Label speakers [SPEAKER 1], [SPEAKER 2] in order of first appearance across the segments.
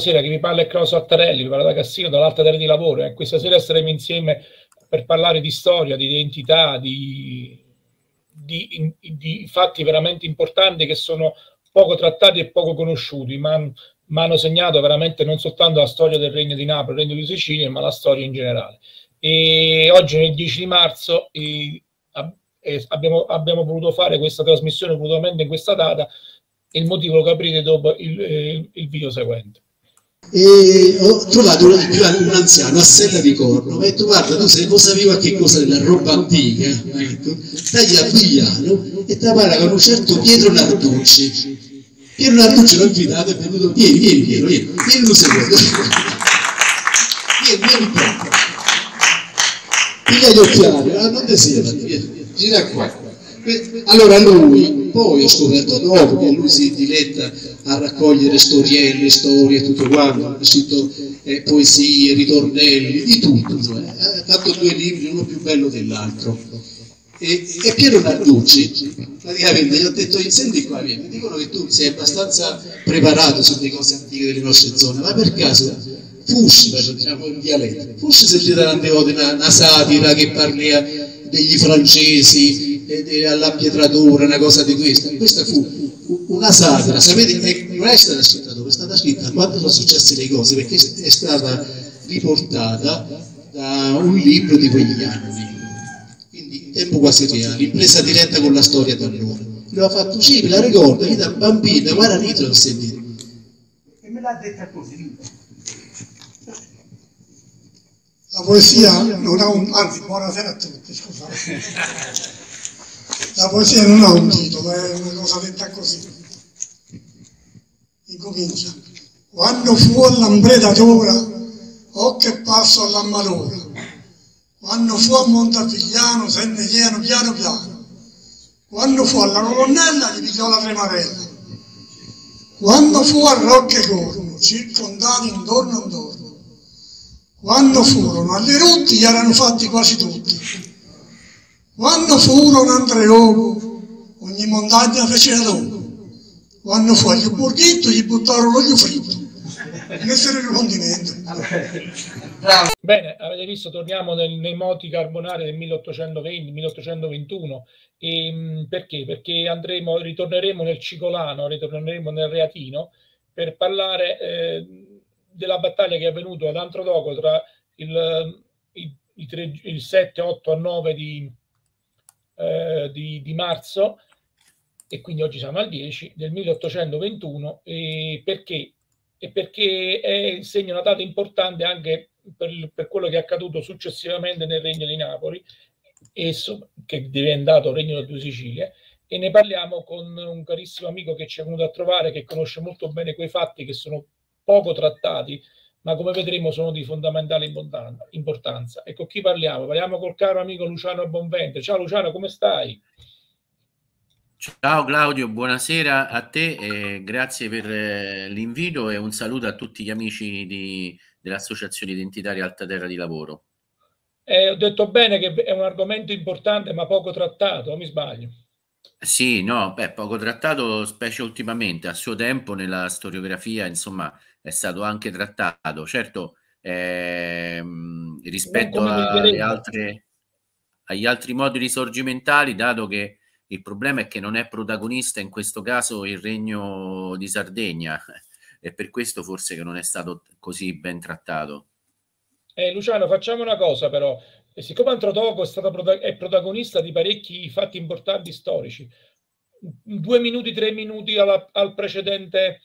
[SPEAKER 1] sera che vi parla è Claudio Attarelli, vi parla da Cassino, dall'Alta Terra di Lavoro. Eh, questa sera saremo insieme per parlare di storia, di identità, di, di, di fatti veramente importanti che sono poco trattati e poco conosciuti, ma, ma hanno segnato veramente non soltanto la storia del Regno di Napoli, il Regno di Sicilia, ma la storia in generale. E oggi, nel 10 di marzo, e, e abbiamo, abbiamo voluto fare questa trasmissione volutamente in questa data il motivo lo capirete dopo il, il, eh, il video
[SPEAKER 2] seguente e ho trovato un, un anziano a seta di Corno mi ha detto guarda tu se non sapevi qualche cosa della roba antica detto, a Pugliano e trapara con un certo Pietro Narducci Pietro Narducci l'ho invitato e ha detto vieni vieni Pietro vieni vieni un secondo vieni vieni Pietro ti dai gli occhiali ah, eh, non ti serve gira qua allora lui, poi ho scoperto dopo che lui si diletta a raccogliere storielle, storie, tutto quanto, ha scritto eh, poesie, ritornelli, di tutto, cioè, ha fatto due libri, uno più bello dell'altro. E, e, Piero Narducci praticamente gli ho detto senti qua mi dicono che tu sei abbastanza preparato sulle cose antiche delle nostre zone ma per caso fussi per, diciamo in dialetto fussi se ti una, una satira che parlava degli francesi alla pietratura, una cosa di questa. Questa fu una sagra, sapete, non è stata scritta dopo, è stata scritta quando sono successe le cose, perché è stata riportata da un libro di quegli anni, quindi in tempo quasi reale, in diretta con la storia di allora. Lo ha fatto sì, me la ricordo, io da bambina, guarda lì te l'ho sentito. E me l'ha detta così. La poesia
[SPEAKER 1] non ha un... anzi, buonasera a tutti, scusate. La poesia non ha un titolo, è una cosa detta così. Incomincia. Quando fu all'ambredatora, o oh che passo all'ammalora. Quando fu a Montavigliano, se ne pieno piano piano. Quando fu alla colonnella, gli pigliò la tremarella. Quando fu a Rocche Corno, circondati intorno intorno. Quando furono alle rotti, gli erano fatti quasi tutti. Quando furono Andreolo, ogni montagna fece dopo. Quando fu agli borghetto gli buttarono l'olio fritto. Questo era il continente. Bene, avete visto, torniamo nel, nei moti carbonari del 1820-1821. E, ehm, perché? Perché andremo, ritorneremo nel Cicolano, ritorneremo nel Reatino per parlare eh, della battaglia che è avvenuta ad Antrodoco tra il, il, il, 3, il 7, 8 e 9 di eh, di, di, marzo, e quindi oggi siamo al 10, del 1821, e perché? E perché è, segna una data importante anche per, per, quello che è accaduto successivamente nel Regno di Napoli, esso, che è diventato Regno delle Due Sicilie, e ne parliamo con un carissimo amico che ci è venuto a trovare, che conosce molto bene quei fatti che sono poco trattati ma come vedremo sono di fondamentale importanza. E con chi parliamo? Parliamo col caro amico Luciano Bonvente. Ciao Luciano, come stai?
[SPEAKER 3] Ciao Claudio, buonasera a te e grazie per eh, l'invito e un saluto a tutti gli amici di, dell'Associazione Identitaria Alta Terra di Lavoro.
[SPEAKER 1] Eh, ho detto bene che è un argomento importante ma poco trattato, mi sbaglio?
[SPEAKER 3] Sì, no, beh, poco trattato, specie ultimamente, a suo tempo nella storiografia, insomma, è stato anche trattato. Certo, ehm, rispetto altre, agli altri modi risorgimentali, dato che il problema è che non è protagonista in questo caso il Regno di Sardegna, è per questo forse che non è stato così ben trattato.
[SPEAKER 1] Eh, Luciano, facciamo una cosa però. E siccome Antrotoco è, stata, è protagonista di parecchi fatti importanti storici, due minuti, tre minuti alla, al precedente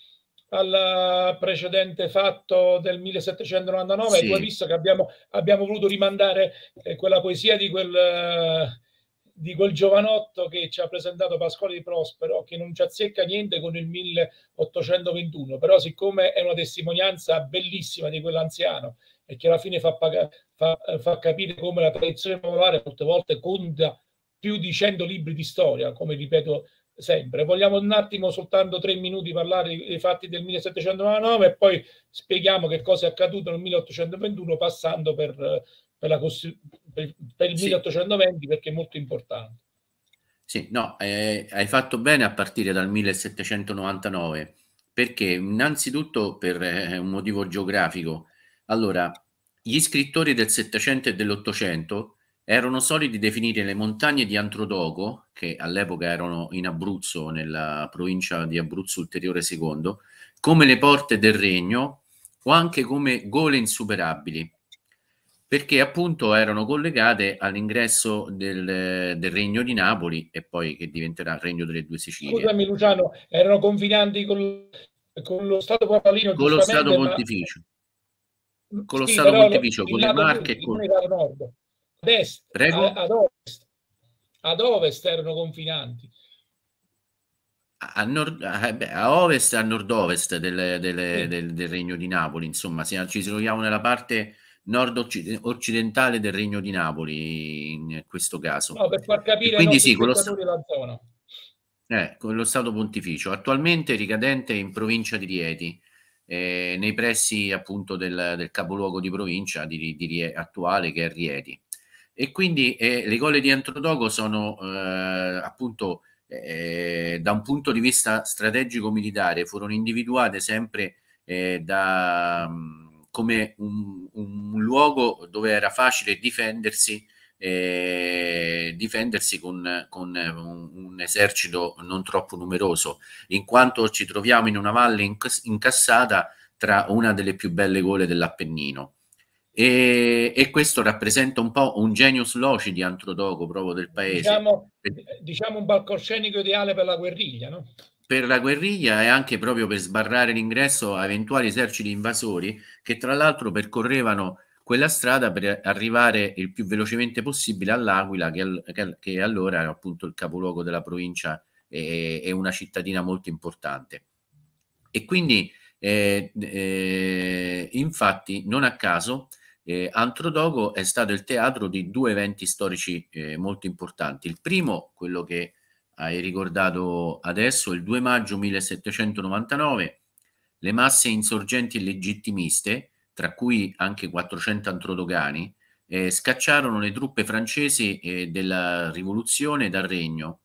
[SPEAKER 1] al precedente fatto del 1799 sì. tu hai visto che abbiamo, abbiamo voluto rimandare eh, quella poesia di quel, eh, di quel giovanotto che ci ha presentato Pasquale di Prospero che non ci azzecca niente con il 1821 però siccome è una testimonianza bellissima di quell'anziano e che alla fine fa, paga, fa, fa capire come la tradizione popolare molte volte conta più di 100 libri di storia come ripeto sempre. Vogliamo un attimo, soltanto tre minuti, parlare dei fatti del 1799 e poi spieghiamo che cosa è accaduto nel 1821 passando per, per, la, per, per il 1820 perché è molto importante.
[SPEAKER 3] Sì, no, eh, hai fatto bene a partire dal 1799 perché innanzitutto per eh, un motivo geografico. Allora, gli scrittori del 700 e dell'800 erano soliti definire le montagne di Antrodogo, che all'epoca erano in Abruzzo, nella provincia di Abruzzo Ulteriore II, come le porte del regno o anche come gole insuperabili, perché appunto erano collegate all'ingresso del, del regno di Napoli e poi che diventerà il regno delle due Sicilie.
[SPEAKER 1] Scusami Luciano, erano confinanti col, con lo Stato papalino. Con lo Stato pontificio.
[SPEAKER 3] Con lo sì, Stato pontificio, con le Marche e con...
[SPEAKER 1] Nord ad est, ad, ad, ovest, ad ovest erano confinanti.
[SPEAKER 3] A, nord, eh, a, ovest e a nord-ovest del, del, del, del, Regno di Napoli, insomma, se ci troviamo nella parte nord-occidentale del Regno di Napoli in questo caso. No, per far
[SPEAKER 1] capire quindi, sì, con lo sta- zona.
[SPEAKER 3] Eh, con lo Stato Pontificio, attualmente ricadente in provincia di Rieti, eh, nei pressi appunto del, capoluogo di provincia di, di, di, attuale che è Rieti e quindi eh, le gole di Entrodogo sono eh, appunto eh, da un punto di vista strategico militare furono individuate sempre eh, da, come un, un, luogo dove era facile difendersi eh, difendersi con, con un, un, esercito non troppo numeroso in quanto ci troviamo in una valle incassata tra una delle più belle gole dell'Appennino e, e, questo rappresenta un po' un genius loci di Antrodoco proprio del paese. Diciamo,
[SPEAKER 1] diciamo, un palcoscenico ideale per la guerriglia, no?
[SPEAKER 3] Per la guerriglia e anche proprio per sbarrare l'ingresso a eventuali eserciti invasori che tra l'altro percorrevano quella strada per arrivare il più velocemente possibile all'Aquila che, che, che allora era appunto il capoluogo della provincia e, e una cittadina molto importante. E quindi eh, eh, infatti non a caso eh, Antrodogo è stato il teatro di due eventi storici eh, molto importanti. Il primo, quello che hai ricordato adesso, il 2 maggio 1799, le masse insorgenti e legittimiste, tra cui anche 400 antrodogani, eh, scacciarono le truppe francesi eh, della rivoluzione dal regno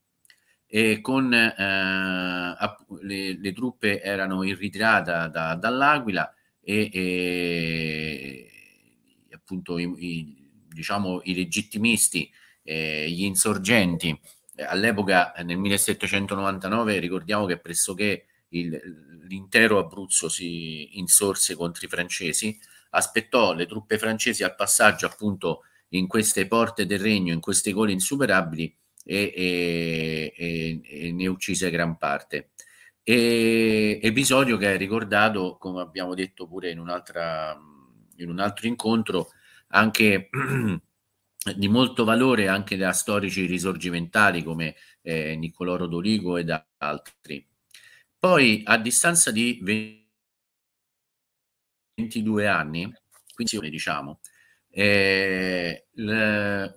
[SPEAKER 3] e con eh, le, le, truppe erano in ritirata da, dall'Aquila e, e eh, appunto i, i, diciamo, i legittimisti, eh, gli insorgenti. All'epoca, nel 1799, ricordiamo che pressoché il, l'intero Abruzzo si insorse contro i francesi, aspettò le truppe francesi al passaggio appunto in queste porte del regno, in queste gole insuperabili e, e, e, e ne uccise gran parte. episodio che è ricordato, come abbiamo detto pure in, in un altro incontro, anche di molto valore anche da storici risorgimentali come eh, Niccolò Rodoligo ed altri. Poi a distanza di 22 anni, quindi diciamo, eh, è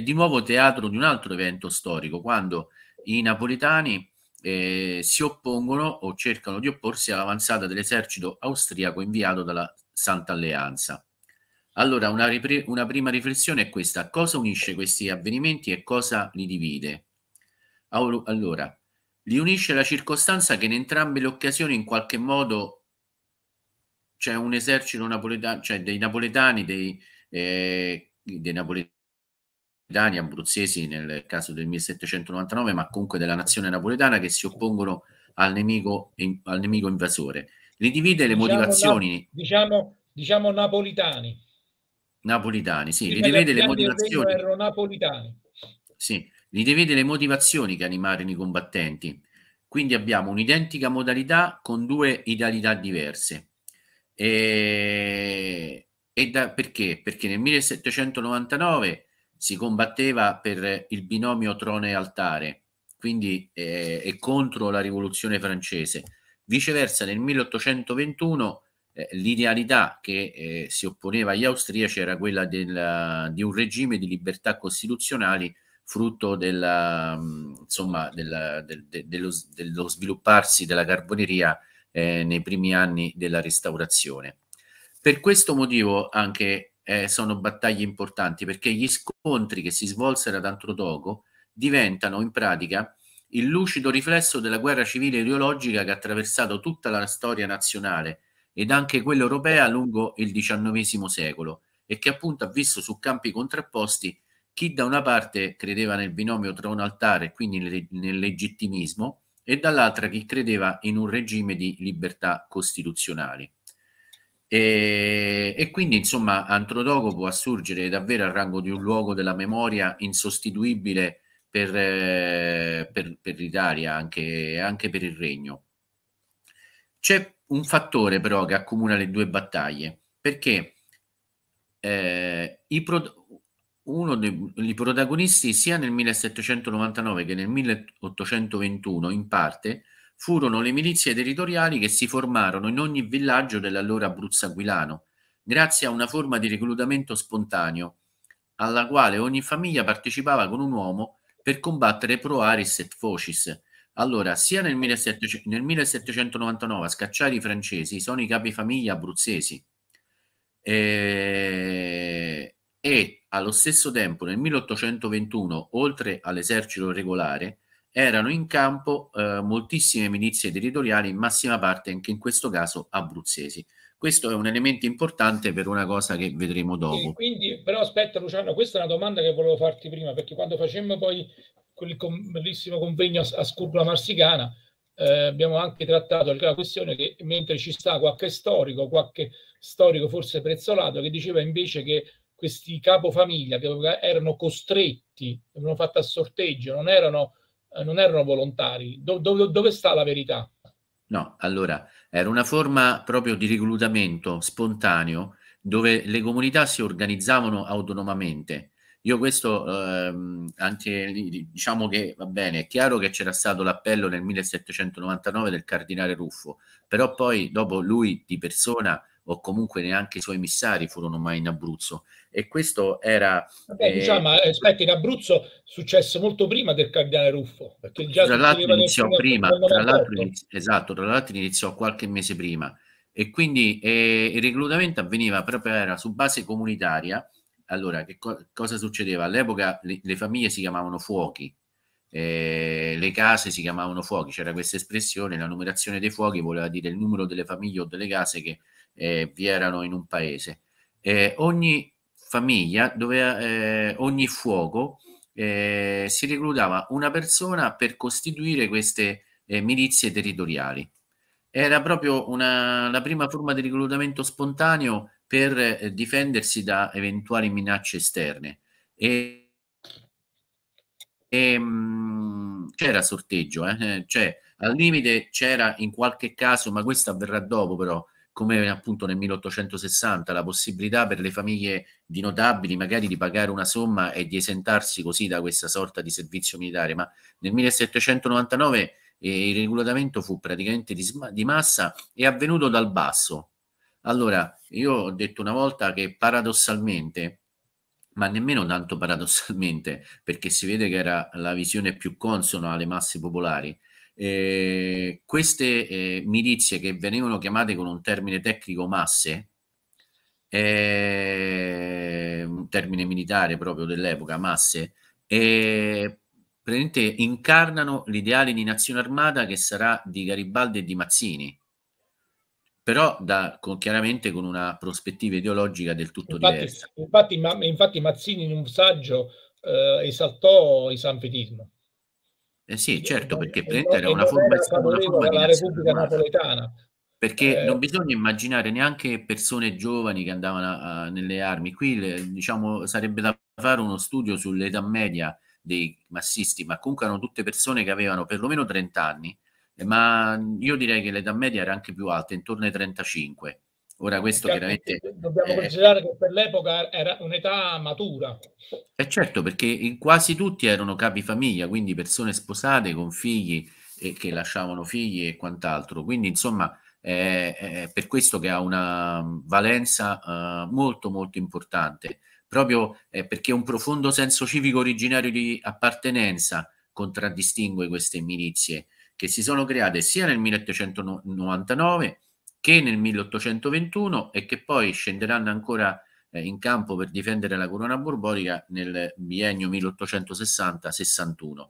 [SPEAKER 3] di nuovo teatro di un altro evento storico, quando i napoletani eh, si oppongono o cercano di opporsi all'avanzata dell'esercito austriaco inviato dalla Santa Alleanza. Allora, una, una, prima riflessione è questa. Cosa unisce questi avvenimenti e cosa li divide? Allora, li unisce la circostanza che in entrambe le occasioni in qualche modo c'è un esercito napoletano, cioè dei napoletani, dei, eh, dei napoletani abruzzesi nel caso del 1799, ma comunque della nazione napoletana che si oppongono al nemico, al nemico invasore. Li divide le diciamo motivazioni. Na-
[SPEAKER 1] diciamo, diciamo napolitani
[SPEAKER 3] Napolitani, sì, li rivede le motivazioni. Erano
[SPEAKER 1] napolitani.
[SPEAKER 3] Sì, rivede le motivazioni che animarono i combattenti. Quindi abbiamo un'identica modalità con due idealità diverse. E, e da, perché? Perché nel 1799 si combatteva per il binomio trone-altare, quindi eh, è contro la rivoluzione francese. Viceversa, nel 1821 eh, l'idealità che eh, si opponeva agli austriaci era quella del, di un regime di libertà costituzionali frutto della, insomma, della, de, de, dello, dello, svilupparsi della carboneria eh, nei primi anni della restaurazione. Per questo motivo anche eh, sono battaglie importanti perché gli scontri che si svolsero ad Antrodogo diventano in pratica il lucido riflesso della guerra civile ideologica che ha attraversato tutta la storia nazionale ed anche quella europea lungo il XIX secolo e che appunto ha visto su campi contrapposti chi da una parte credeva nel binomio tra un altare e quindi nel legittimismo e dall'altra chi credeva in un regime di libertà costituzionali. E, e, quindi insomma Antrodoco può assurgere davvero al rango di un luogo della memoria insostituibile per, eh, per, per l'Italia, anche, anche per il regno. C'è un fattore però che accomuna le due battaglie, perché eh, i pro- uno dei protagonisti sia nel 1799 che nel 1821 in parte furono le milizie territoriali che si formarono in ogni villaggio dell'allora Abruzzo Aquilano, grazie a una forma di reclutamento spontaneo, alla quale ogni famiglia partecipava con un uomo per combattere pro aris et focis, allora, sia nel, 1700, cioè, nel 1799 a scacciare i francesi sono i capifamiglia abruzzesi e, eh, e allo stesso tempo nel 1821, oltre all'esercito regolare, erano in campo eh, moltissime milizie territoriali, in massima parte anche in questo caso abruzzesi. Questo è un elemento importante per una cosa che vedremo dopo.
[SPEAKER 1] Quindi, però aspetta Luciano, questa è una domanda che volevo farti prima, perché quando facemmo poi quel con, bellissimo convegno a, a Scurgola Marsicana, eh, abbiamo anche trattato la questione che mentre ci sta qualche storico, qualche storico forse prezzolato, che diceva invece che questi capofamiglia che erano costretti, avevano fatto a sorteggio, non erano, eh, non erano volontari. Do, do, dove sta la verità?
[SPEAKER 3] No, allora era una forma proprio di reclutamento spontaneo dove le comunità si organizzavano autonomamente io questo ehm, anche diciamo che va bene, è chiaro che c'era stato l'appello nel 1799 del cardinale Ruffo, però poi dopo lui di persona o comunque neanche i suoi missari furono mai in Abruzzo e questo era... Vabbè, eh, diciamo,
[SPEAKER 1] eh, aspetta, in Abruzzo successe molto prima del cardinale Ruffo. Perché già tra l'altro iniziò prima, tra l'altro,
[SPEAKER 3] esatto, tra l'altro iniziò qualche mese prima e quindi eh, il reclutamento avveniva proprio era su base comunitaria allora, che co cosa succedeva? All'epoca le, le, famiglie si chiamavano fuochi, eh, le case si chiamavano fuochi, c'era questa espressione, la numerazione dei fuochi voleva dire il numero delle famiglie o delle case che eh, vi erano in un paese. Eh, ogni famiglia, doveva, eh, ogni fuoco eh, si reclutava una persona per costituire queste eh, milizie territoriali. Era proprio una, la prima forma di reclutamento spontaneo per eh, difendersi da eventuali minacce esterne. E, e ehm, c'era sorteggio, eh, eh? cioè al limite c'era in qualche caso, ma questo avverrà dopo però, come appunto nel 1860, la possibilità per le famiglie di notabili magari di pagare una somma e di esentarsi così da questa sorta di servizio militare, ma nel 1799 eh, il regolamento fu praticamente di, di massa e avvenuto dal basso, allora, io ho detto una volta che paradossalmente, ma nemmeno tanto paradossalmente, perché si vede che era la visione più consona alle masse popolari, eh, queste eh, milizie che venivano chiamate con un termine tecnico masse, eh, un termine militare proprio dell'epoca, masse, eh, incarnano l'ideale di nazione armata che sarà di Garibaldi e di Mazzini però da, con, chiaramente con una prospettiva ideologica del tutto infatti, diversa.
[SPEAKER 1] Infatti, ma, infatti, Mazzini in un saggio eh, esaltò il sanfetismo.
[SPEAKER 3] Eh sì, certo, perché e, era una forma, una forma di Repubblica
[SPEAKER 1] Napoletana.
[SPEAKER 3] Perché eh, non bisogna immaginare neanche persone giovani che andavano a, a, nelle armi. Qui le, diciamo, sarebbe da fare uno studio sull'età media dei massisti, ma comunque erano tutte persone che avevano perlomeno 30 anni, eh, ma io direi che l'età media era anche più alta, intorno ai 35. Ora eh, questo chiaramente... Eh,
[SPEAKER 1] dobbiamo eh, precisare che per l'epoca er, era un'età matura.
[SPEAKER 3] E certo, perché quasi tutti erano capi famiglia, quindi persone sposate con figli e che lasciavano figli e quant'altro. Quindi insomma è, è per questo che ha una valenza uh, molto molto importante, proprio eh, perché un profondo senso civico originario di appartenenza contraddistingue queste milizie che si sono create sia nel 1899 che nel 1821 e che poi scenderanno ancora eh, in campo per difendere la corona borbonica nel biennio 1860-61.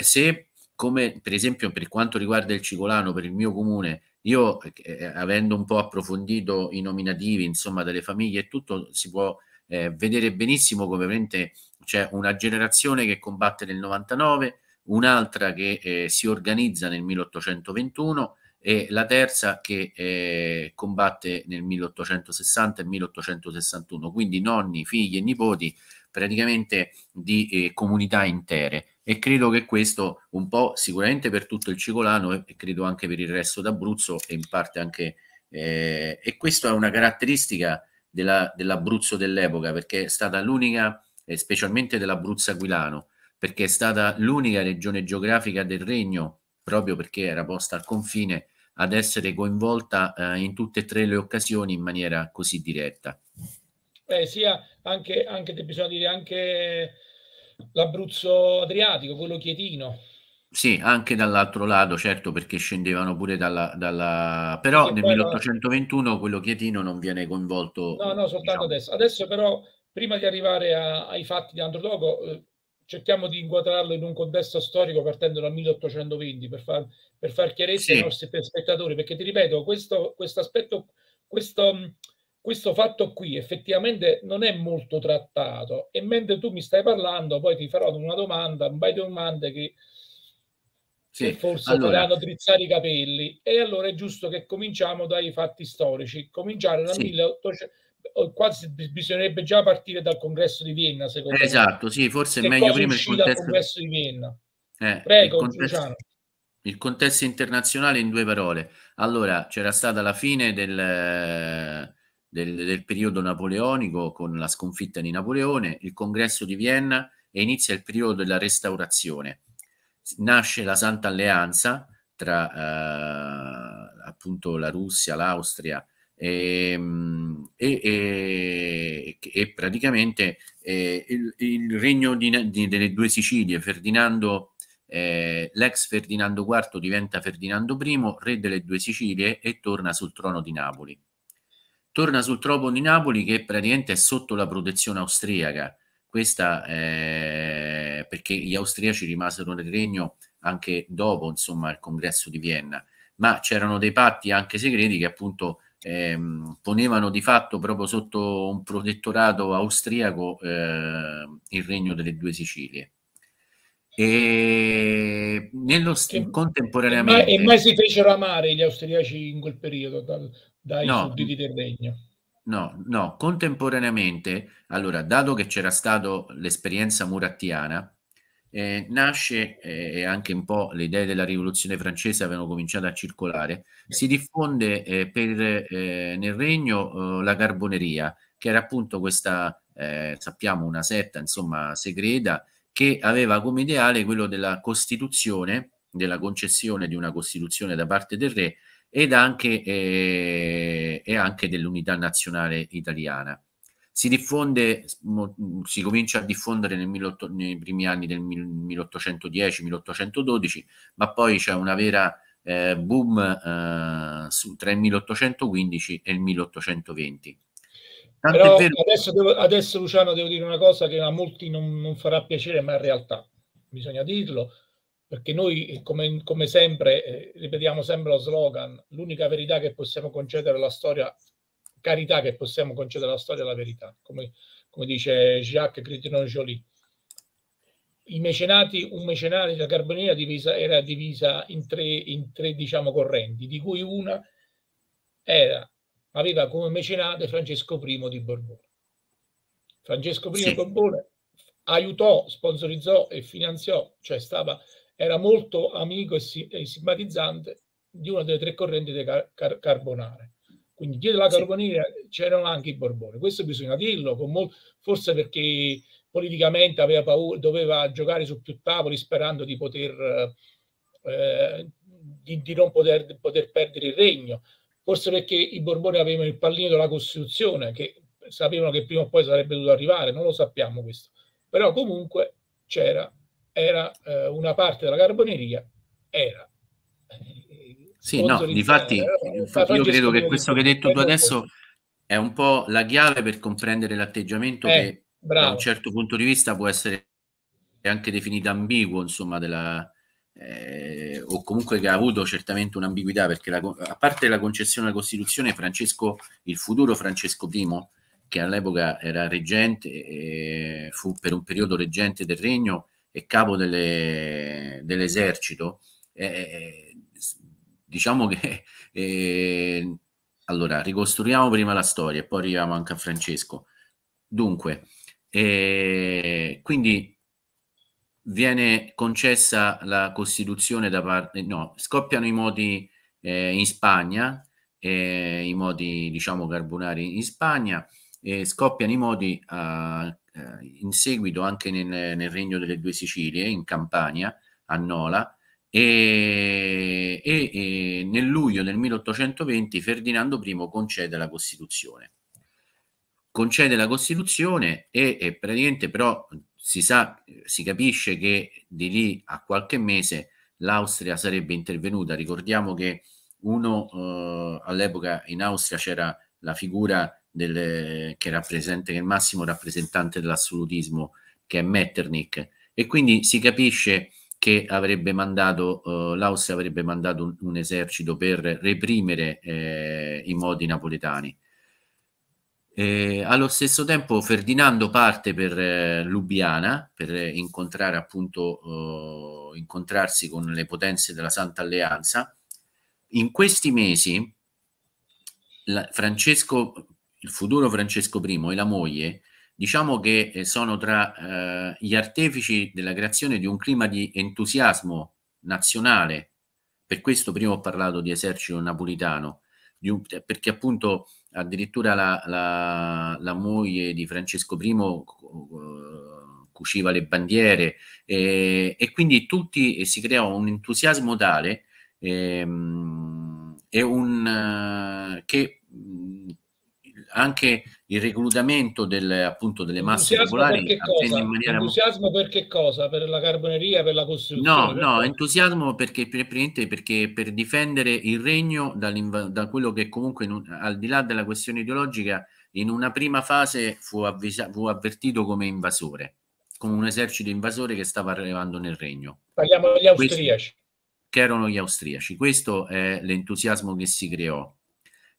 [SPEAKER 3] Se come per esempio per quanto riguarda il Cicolano, per il mio comune, io eh, eh, avendo un po' approfondito i nominativi, insomma, delle famiglie e tutto, si può eh, vedere benissimo come ovviamente c'è una generazione che combatte nel 99, un'altra che eh, si organizza nel 1821 e la terza che eh, combatte nel 1860 e 1861, quindi nonni, figli e nipoti praticamente di eh, comunità intere e credo che questo un po' sicuramente per tutto il Cicolano e, e credo anche per il resto d'Abruzzo e in parte anche eh, e questa è una caratteristica dell'Abruzzo dell'epoca perché è stata l'unica, eh, specialmente dell'Abruzzo Aquilano, perché è stata l'unica regione geografica del regno, proprio perché era posta al confine, ad essere coinvolta eh, in tutte e tre le occasioni in maniera così diretta.
[SPEAKER 1] Eh, sia anche, anche, dire, anche l'Abruzzo Adriatico, quello chietino.
[SPEAKER 3] Sì, anche dall'altro lato, certo, perché scendevano pure dalla... dalla... Però perché nel 1821 la... quello chietino non viene coinvolto.
[SPEAKER 1] No, no, soltanto diciamo. adesso. Adesso però, prima di arrivare a, ai fatti di Andrologo, eh, cerchiamo di inquadrarlo in un contesto storico partendo dal 1820 per far, per far chiarezza sì. ai nostri spettatori, perché ti ripeto, questo aspetto, questo, questo fatto qui effettivamente non è molto trattato e mentre tu mi stai parlando poi ti farò una domanda, un paio di domande che
[SPEAKER 3] sì, forse allora... faranno
[SPEAKER 1] drizzare i capelli. E allora è giusto che cominciamo dai fatti storici, cominciare dal sì. 1800 qua bisognerebbe già partire dal congresso di Vienna, secondo eh, me. Esatto, sì, forse è meglio prima il contesto... congresso di Vienna.
[SPEAKER 3] Eh, Prego, il contesto... Luciano. Il contesto internazionale in due parole. Allora, c'era stata la fine del, del, del, periodo napoleonico con la sconfitta di Napoleone, il congresso di Vienna e inizia il periodo della restaurazione. Nasce la Santa Alleanza tra eh, appunto la Russia, l'Austria, Ehm, e, e, e praticamente eh, il, il, regno di, di, delle due Sicilie, Ferdinando, eh, l'ex Ferdinando IV diventa Ferdinando I, re delle due Sicilie, e torna sul trono di Napoli. Torna sul trono di Napoli che praticamente è sotto la protezione austriaca, questa eh, perché gli austriaci rimasero nel regno anche dopo insomma, il congresso di Vienna, ma c'erano dei patti anche segreti che appunto ehm, ponevano di fatto proprio sotto un protettorato austriaco eh, il regno delle due Sicilie. E nello st- contemporaneamente... E mai, e mai, si
[SPEAKER 1] fecero amare gli austriaci in quel periodo dal, dai no, sudditi del regno.
[SPEAKER 3] No, no, contemporaneamente, allora, dato che c'era stata l'esperienza murattiana, eh, nasce eh, e eh, anche un po' le idee della rivoluzione francese avevano cominciato a circolare, si diffonde eh, per, eh, nel regno eh, la carboneria, che era appunto questa, sappiamo, una setta insomma segreta che aveva come ideale quello della costituzione, della concessione di una costituzione da parte del re ed anche, e anche dell'unità nazionale italiana si diffonde, si comincia a diffondere otto, nei primi anni del 1810-1812, ma poi c'è una vera eh, boom eh, su, tra il 1815 e il 1820. Però,
[SPEAKER 1] adesso, devo, adesso, Luciano devo dire una cosa che a molti non, non farà piacere, ma in realtà bisogna dirlo, perché noi come, come sempre eh, ripetiamo sempre lo slogan, l'unica verità che possiamo concedere alla storia carità che possiamo concedere alla storia la verità, come, come dice Jacques Cretinon Joly. I mecenati, un mecenate della Carbonia divisa, era divisa in tre, in tre diciamo, correnti, di cui una era, aveva come mecenate Francesco I di Borbone. Francesco I sì. Borbone aiutò, sponsorizzò e finanziò, cioè stava, era molto amico e, si, e simpatizzante di una delle tre correnti de car, car, carbonare. Quindi dietro la Carbonera sì. c'erano anche i Borbone, questo bisogna dirlo, mol... forse perché politicamente aveva paura, doveva giocare su più tavoli sperando di poter... Eh, di, di, non poter, poter perdere il regno, forse perché i Borbone avevano il pallino della Costituzione, che sapevano che prima o poi sarebbe dovuto arrivare, non lo sappiamo questo. Però comunque c'era, era eh, una parte della carboneria, era
[SPEAKER 3] eh, sì, no, difatti, eh, infatti io credo che questo che hai detto tu adesso è un po' la chiave per comprendere l'atteggiamento eh, che bravo. da un certo punto di vista può essere anche definito ambiguo, insomma, della, eh, o comunque che ha avuto certamente un'ambiguità, perché la, a parte la concessione della Costituzione, Francesco, il futuro Francesco I, che all'epoca era reggente, eh, fu per un periodo reggente del regno e capo delle, dell'esercito, eh, eh diciamo che eh, allora ricostruiamo prima la storia e poi arriviamo anche a Francesco. Dunque, eh, quindi viene concessa la Costituzione da parte, eh, no, scoppiano i modi eh, in Spagna, eh, i modi diciamo carbonari in Spagna, eh, scoppiano i moti eh, eh, in seguito anche nel, nel Regno delle Due Sicilie, in Campania, a Nola, e, e, e nel luglio del 1820 Ferdinando I concede la Costituzione. Concede la Costituzione e, e praticamente però si sa, si capisce che di lì a qualche mese l'Austria sarebbe intervenuta. Ricordiamo che uno eh, all'epoca in Austria c'era la figura del, che rappresenta che è il massimo rappresentante dell'assolutismo che è Metternich e quindi si capisce che avrebbe mandato, eh, l'Austria avrebbe mandato un, un, esercito per reprimere eh, i modi napoletani. E, allo stesso tempo Ferdinando parte per eh, Lubiana per incontrare appunto eh, incontrarsi con le potenze della Santa Alleanza. In questi mesi la, Francesco, il futuro Francesco I e la moglie diciamo che eh, sono tra eh, gli artefici della creazione di un clima di entusiasmo nazionale, per questo prima ho parlato di esercito napolitano, di un, eh, perché appunto addirittura la, la, la, moglie di Francesco I eh, cuciva le bandiere eh, e quindi tutti eh, si creò un entusiasmo tale ehm, e un, eh, che mm, anche il reclutamento del, appunto, delle masse popolari avvenne in maniera... Entusiasmo
[SPEAKER 1] per che cosa? Per la carboneria, per la costruzione? No, no, questo?
[SPEAKER 3] entusiasmo perché, perché per difendere il regno da quello che comunque, un, al di là della questione ideologica, in una prima fase fu, avvisa, fu avvertito come invasore, come un esercito invasore che stava arrivando nel regno.
[SPEAKER 1] Parliamo degli austriaci.
[SPEAKER 3] Questo, che erano gli austriaci. Questo è l'entusiasmo che si creò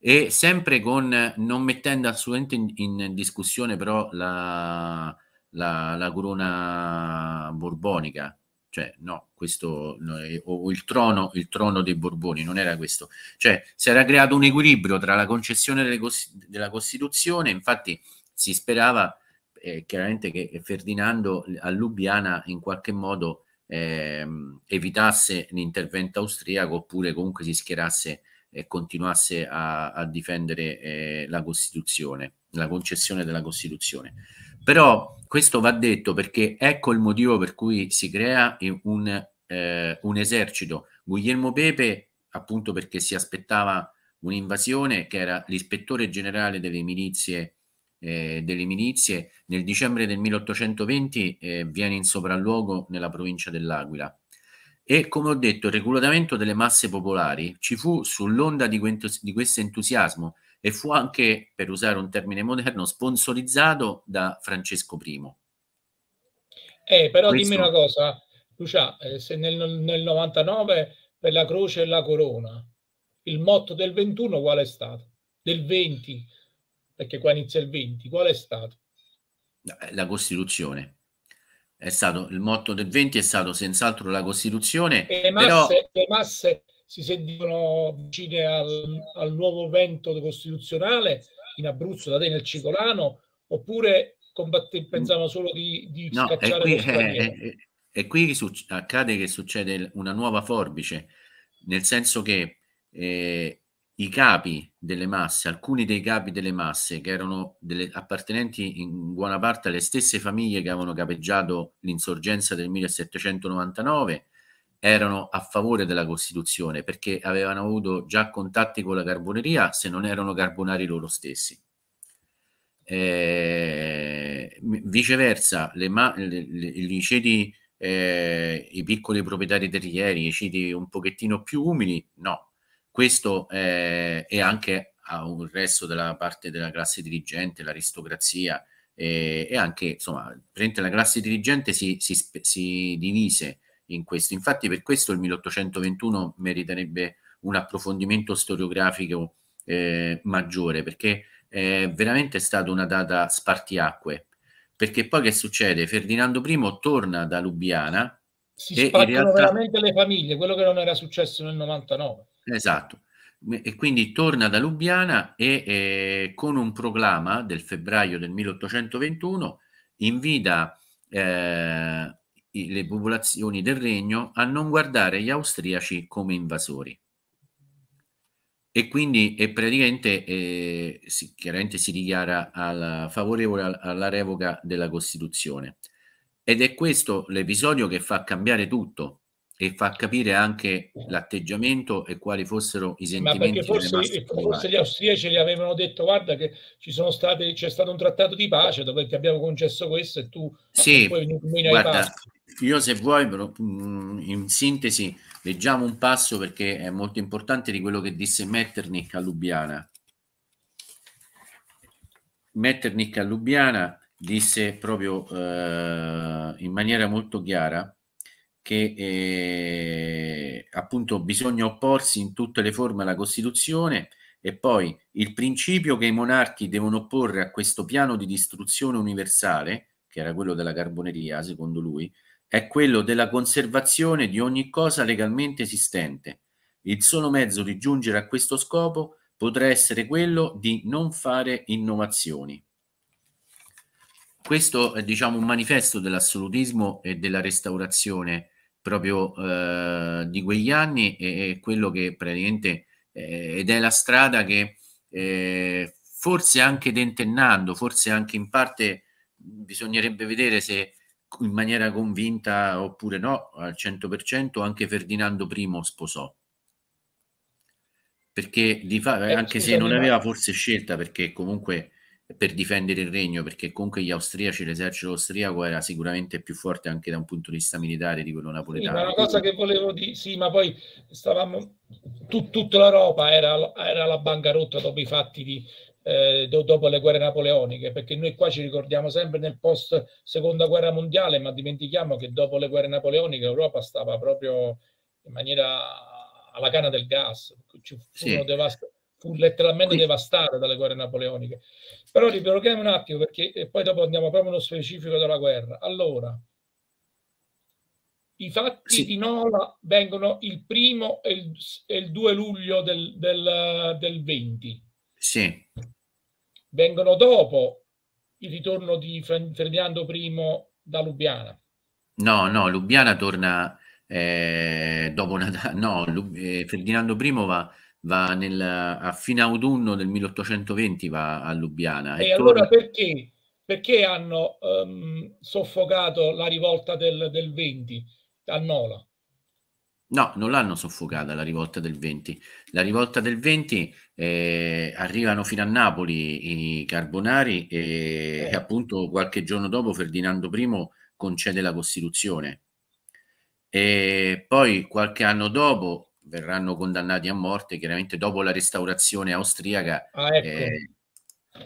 [SPEAKER 3] e sempre con non mettendo assolutamente in, in discussione però la, la, la, corona borbonica cioè no questo no, o il trono il trono dei borboni non era questo cioè si era creato un equilibrio tra la concessione delle, della costituzione infatti si sperava eh, chiaramente che Ferdinando a Lubiana in qualche modo eh, evitasse l'intervento austriaco oppure comunque si schierasse eh, continuasse a, a difendere eh, la Costituzione, la concessione della Costituzione. Però questo va detto perché ecco il motivo per cui si crea un, eh, un esercito. Guglielmo Pepe, appunto perché si aspettava un'invasione, che era l'ispettore generale delle milizie, eh, delle milizie, nel dicembre del 1820 eh, viene in sopralluogo nella provincia dell'Aquila e come ho detto, il regolamento delle masse popolari ci fu sull'onda di, di questo entusiasmo e fu anche, per usare un termine moderno, sponsorizzato da Francesco I.
[SPEAKER 1] Eh, però questo... dimmi una cosa, Lucia, eh, se nel, nel 99 per la croce e la corona, il motto del 21 qual è stato? Del 20, perché qua inizia il 20, qual è stato?
[SPEAKER 3] Eh, la Costituzione è stato il motto del 20 è stato senz'altro la Costituzione. Le masse, però...
[SPEAKER 1] le masse si sentivano vicine al, al, nuovo vento costituzionale in Abruzzo, da te nel Cicolano, oppure combatte, pensavano solo di, di no, scacciare qui, eh, e
[SPEAKER 3] eh, eh, qui accade che succede una nuova forbice, nel senso che eh, i capi delle masse, alcuni dei capi delle masse che erano delle, appartenenti in buona parte alle stesse famiglie che avevano capeggiato l'insorgenza del 1799, erano a favore della Costituzione perché avevano avuto già contatti con la carboneria se non erano carbonari loro stessi. Eh, viceversa, le le, le, i ceti, eh, i piccoli proprietari terrieri, i ceti un pochettino più umili, no, questo eh, è anche a un resto della parte della classe dirigente, l'aristocrazia eh, e anche insomma, la classe dirigente si, si, si divise in questo. Infatti per questo il 1821 meriterebbe un approfondimento storiografico eh, maggiore perché eh, è veramente stata una data spartiacque. Perché poi che succede? Ferdinando I torna da Lubiana si spaccano realtà... veramente
[SPEAKER 1] le famiglie, quello che non era successo nel 99.
[SPEAKER 3] Esatto. E quindi torna da Lubiana e eh, con un proclama del febbraio del 1821 invita eh, le popolazioni del regno a non guardare gli austriaci come invasori. E quindi e praticamente eh, si, chiaramente si dichiara alla, favorevole alla, alla revoca della Costituzione. Ed è questo l'episodio che fa cambiare tutto, e fa capire anche l'atteggiamento e quali fossero i sentimenti. Ma forse, forse gli
[SPEAKER 1] austriaci gli avevano detto guarda che ci sono state, c'è stato un trattato di pace dopo che abbiamo concesso questo e tu sì,
[SPEAKER 3] poi guarda, io se vuoi mm, in sintesi leggiamo un passo perché è molto importante di quello che disse Metternich a Lubiana. Metternich a Lubiana disse proprio eh, in maniera molto chiara che eh, appunto bisogna opporsi in tutte le forme alla Costituzione e poi il principio che i monarchi devono opporre a questo piano di distruzione universale, che era quello della carboneria secondo lui, è quello della conservazione di ogni cosa legalmente esistente. Il solo mezzo di giungere a questo scopo potrà essere quello di non fare innovazioni. Questo è diciamo un manifesto dell'assolutismo e della restaurazione proprio eh, di quegli anni è, e quello che praticamente eh, ed è la strada che eh, forse anche tentennando, forse anche in parte bisognerebbe vedere se in maniera convinta oppure no, al 100% anche Ferdinando I sposò. Perché di fa- eh, anche se non aveva forse scelta, perché comunque per difendere il regno, perché comunque gli austriaci, l'esercito austriaco era sicuramente più forte anche da un punto di vista militare di quello napoletano. Sì, una
[SPEAKER 1] cosa che volevo dire, sì, ma poi stavamo, tut, tutta l'Europa era, era la bancarotta dopo i fatti di, eh, do, dopo le guerre napoleoniche, perché noi qua ci ricordiamo sempre nel post seconda guerra mondiale, ma dimentichiamo che dopo le guerre napoleoniche l'Europa stava proprio in maniera alla canna del gas, ci furono sì. devastate fu letteralmente Qui. devastata dalle guerre napoleoniche. Però riproviamo un attimo perché eh, poi dopo andiamo proprio nello specifico della guerra. Allora, i fatti sì. di Nola vengono il primo e il, e il 2 luglio del, del, del 20. Sì. Vengono dopo il ritorno di Ferdinando I da Lubiana.
[SPEAKER 3] No, no, Lubiana torna eh, dopo Natale. No, Lub- eh, Ferdinando I va va nel, a fine autunno del 1820 va a Lubiana. E, e allora torna...
[SPEAKER 1] perché? perché hanno um, soffocato la rivolta del, del 20 a Nola?
[SPEAKER 3] No, non l'hanno soffocata la rivolta del 20. La rivolta del 20 eh, arrivano fino a Napoli i carbonari e, eh. e, appunto qualche giorno dopo Ferdinando I concede la Costituzione. E poi qualche anno dopo verranno condannati a morte, chiaramente dopo la restaurazione austriaca ah, ecco. eh,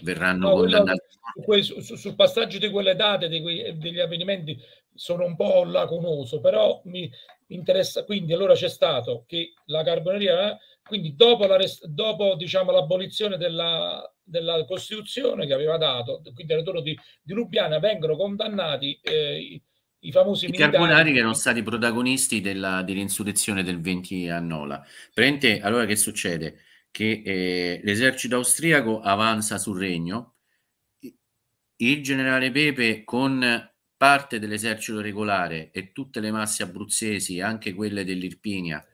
[SPEAKER 3] verranno no, condannati
[SPEAKER 1] a morte. Sul, sul, passaggio di quelle date, di quei, degli avvenimenti, sono un po' lacunoso, però mi interessa, quindi allora c'è stato che la carboneria, quindi dopo, la, dopo diciamo, l'abolizione della, della Costituzione che aveva dato, quindi il ritorno di, di Lubiana, vengono condannati... Eh, i famosi I carbonari che
[SPEAKER 3] erano stati protagonisti della, dell'insurrezione del 20 a Nola. Prende, allora che succede? Che eh, l'esercito austriaco avanza sul regno, il generale Pepe con parte dell'esercito regolare e tutte le masse abruzzesi, anche quelle dell'Irpinia,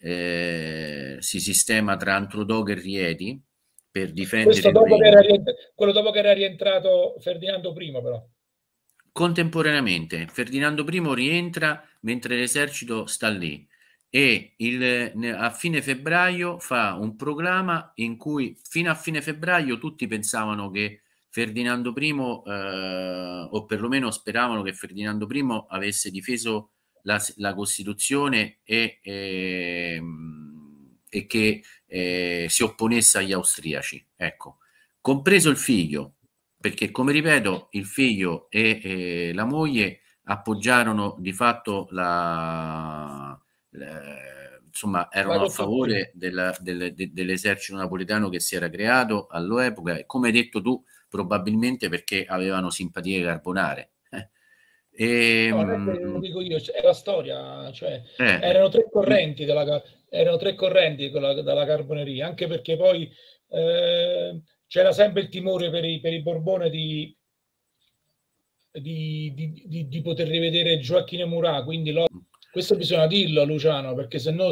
[SPEAKER 3] eh, si sistema tra Antrodoga e Rieti per difendere... Questo dopo che era,
[SPEAKER 1] quello dopo che era rientrato Ferdinando I però.
[SPEAKER 3] Contemporaneamente Ferdinando I rientra mentre l'esercito sta lì e il, a fine febbraio fa un programma in cui fino a fine febbraio tutti pensavano che Ferdinando I, eh, o perlomeno speravano che Ferdinando I avesse difeso la, la Costituzione e, eh, e che eh, si opponesse agli austriaci, ecco, compreso il figlio perché come ripeto il figlio e, e la moglie appoggiarono di fatto la, la insomma erano a favore della, del, de, dell'esercito napoletano che si era creato all'epoca e come hai detto tu probabilmente perché avevano simpatie carbonare eh. e, no, non lo dico
[SPEAKER 1] io, è la storia cioè, eh. erano tre correnti della, erano tre correnti della, della carboneria anche perché poi eh, c'era sempre il timore per i, per i Borbone di, di, di, di, poter rivedere Gioacchino Murà, quindi lo, questo bisogna dirlo a Luciano, perché se no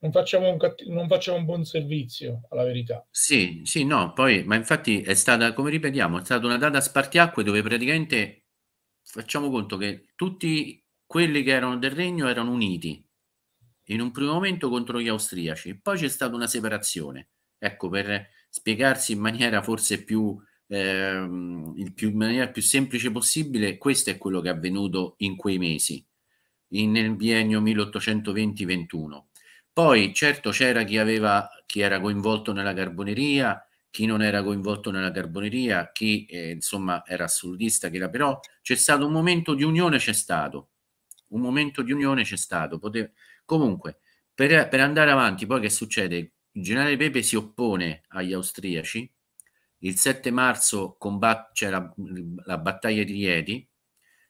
[SPEAKER 1] non, facciamo un non facciamo un buon servizio, alla verità.
[SPEAKER 3] Sì, sì, no, poi, ma infatti è stata, come ripetiamo, è stata una data a spartiacque dove praticamente facciamo conto che tutti quelli che erano del regno erano uniti in un primo momento contro gli austriaci, poi c'è stata una separazione. Ecco, per, spiegarsi in maniera forse più, ehm, il più, in maniera più semplice possibile, questo è quello che è avvenuto in quei mesi, in, nel biennio 1820-21. Poi certo c'era chi, aveva, chi era coinvolto nella carboneria, chi non era coinvolto nella carboneria, chi eh, insomma era assolutista, che era però c'è stato un momento di unione, c'è stato un momento di unione, c'è stato. Potev... Comunque, per, per, andare avanti, poi che succede? Il generale Pepe si oppone agli austriaci. Il 7 marzo c'è la, la, battaglia di Rieti,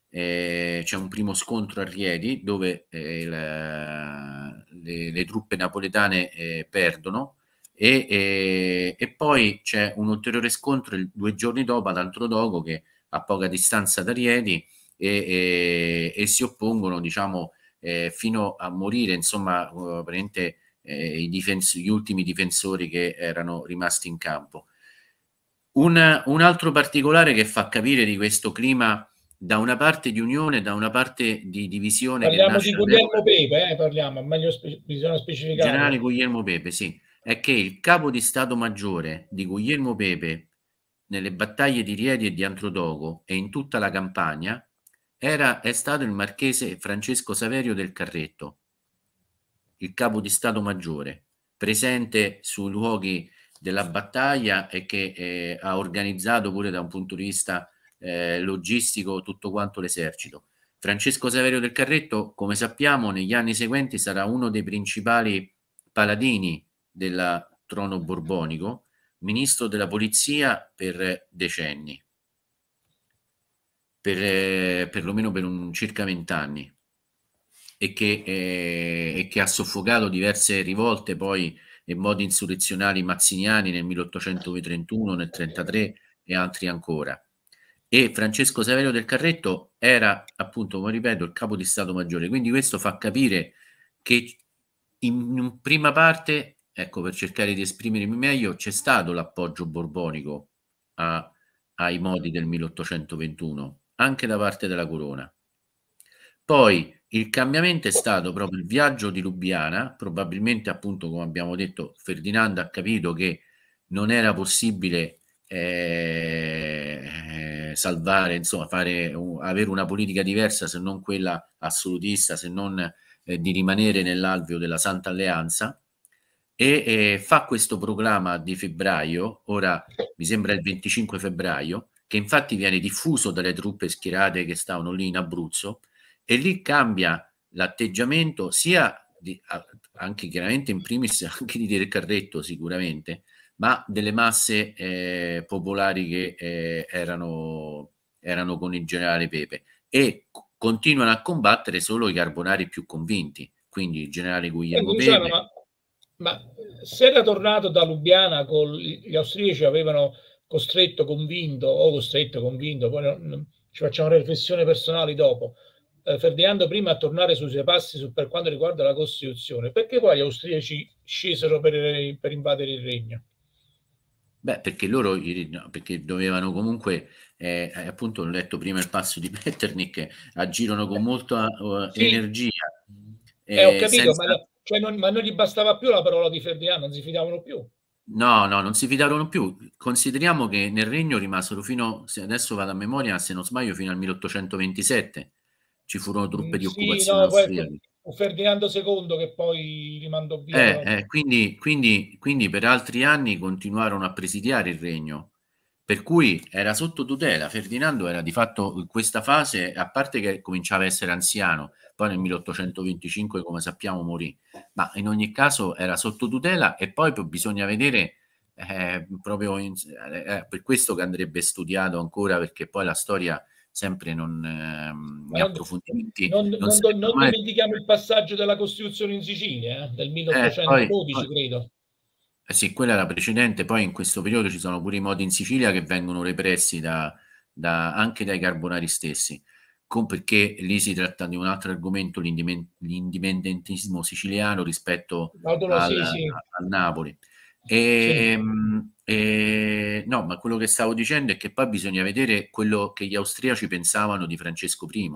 [SPEAKER 3] eh, c'è un primo scontro a Rieti dove eh, la, le, le, truppe napoletane eh, perdono e, e poi c'è un ulteriore scontro il, due giorni dopo ad Altrodogo che a poca distanza da Rieti e, e, e si oppongono diciamo, eh, fino a morire, insomma, eh, veramente eh, difenso- gli ultimi difensori che erano rimasti in campo. Un, un, altro particolare che fa capire di questo clima da una parte di unione, da una parte di divisione. Parliamo di Guglielmo
[SPEAKER 1] Pepe, eh, parliamo, meglio spe- bisogna specificare. Generale
[SPEAKER 3] Guglielmo Pepe, sì, è che il capo di Stato Maggiore di Guglielmo Pepe nelle battaglie di Riedi e di Antrodogo e in tutta la campagna era, è stato il marchese Francesco Saverio del Carretto, il capo di Stato Maggiore, presente sui luoghi della battaglia e che eh, ha organizzato pure da un punto di vista eh, logistico tutto quanto l'esercito. Francesco Saverio del Carretto, come sappiamo, negli anni seguenti sarà uno dei principali paladini del trono borbonico, ministro della polizia per decenni, per, eh, perlomeno per un, circa vent'anni e che, eh, e che ha soffocato diverse rivolte poi e modi insurrezionali mazziniani nel 1831, nel 33 e altri ancora. E Francesco Saverio del Carretto era appunto, come ripeto, il capo di Stato Maggiore. Quindi questo fa capire che in prima parte, ecco, per cercare di esprimermi meglio, c'è stato l'appoggio borbonico a, ai modi del 1821, anche da parte della corona. Poi il cambiamento è stato proprio il viaggio di Lubiana, probabilmente appunto come abbiamo detto Ferdinando ha capito che non era possibile eh, salvare, insomma, fare, uh, avere una politica diversa se non quella assolutista, se non eh, di rimanere nell'alveo della Santa Alleanza e eh, fa questo programma di febbraio, ora mi sembra il 25 febbraio, che infatti viene diffuso dalle truppe schierate che stavano lì in Abruzzo, e lì cambia l'atteggiamento sia di, anche chiaramente in primis anche di Del Carretto sicuramente, ma delle masse eh, popolari che eh, erano, erano con il generale Pepe e continuano a combattere solo i carbonari più convinti, quindi il generale Guglielmo Pepe. ma,
[SPEAKER 1] ma se era tornato da Lubiana, con gli austriaci avevano costretto, convinto o costretto, convinto, poi non, non, ci facciamo una riflessione personale dopo, eh, Ferdinando prima a tornare sui suoi passi su, per quanto riguarda la Costituzione, perché poi gli austriaci scesero per, per invadere il regno?
[SPEAKER 3] Beh, perché loro perché dovevano comunque, eh, eh, appunto, ho letto prima il passo di Metternich, agirono con molta uh, sì. energia. Eh, ho eh, capito, senza... ma,
[SPEAKER 1] cioè non, ma non gli bastava più la parola di Ferdinando, non si fidavano più.
[SPEAKER 3] No, no, non si fidarono più. Consideriamo che nel regno rimasero fino, adesso vado a memoria, se non sbaglio, fino al 1827 ci furono truppe di occupazione sì, no,
[SPEAKER 1] fu Ferdinando II che poi rimandò via. Eh,
[SPEAKER 3] eh, quindi, quindi, quindi per altri anni continuarono a presidiare il regno, per cui era sotto tutela. Ferdinando era di fatto in questa fase, a parte che cominciava a essere anziano, poi nel 1825, come sappiamo, morì, ma in ogni caso era sotto tutela e poi bisogna vedere... Eh, proprio in, eh, eh, per questo che andrebbe studiato ancora perché poi la storia sempre in ehm, approfondimenti. Non, non, non, non mai...
[SPEAKER 1] dimentichiamo il passaggio della Costituzione in Sicilia eh, del 1812, eh, poi, credo.
[SPEAKER 3] Eh sì, quella era precedente, poi in questo periodo ci sono pure i modi in Sicilia che vengono repressi da, da, anche dai carbonari stessi, con, perché lì si tratta di un altro argomento, l'indipendentismo siciliano rispetto al, sì, sì. al, Napoli. E, sì. mh, ehm, eh, no, ma quello che stavo dicendo è che poi bisogna vedere quello che gli austriaci pensavano di Francesco I.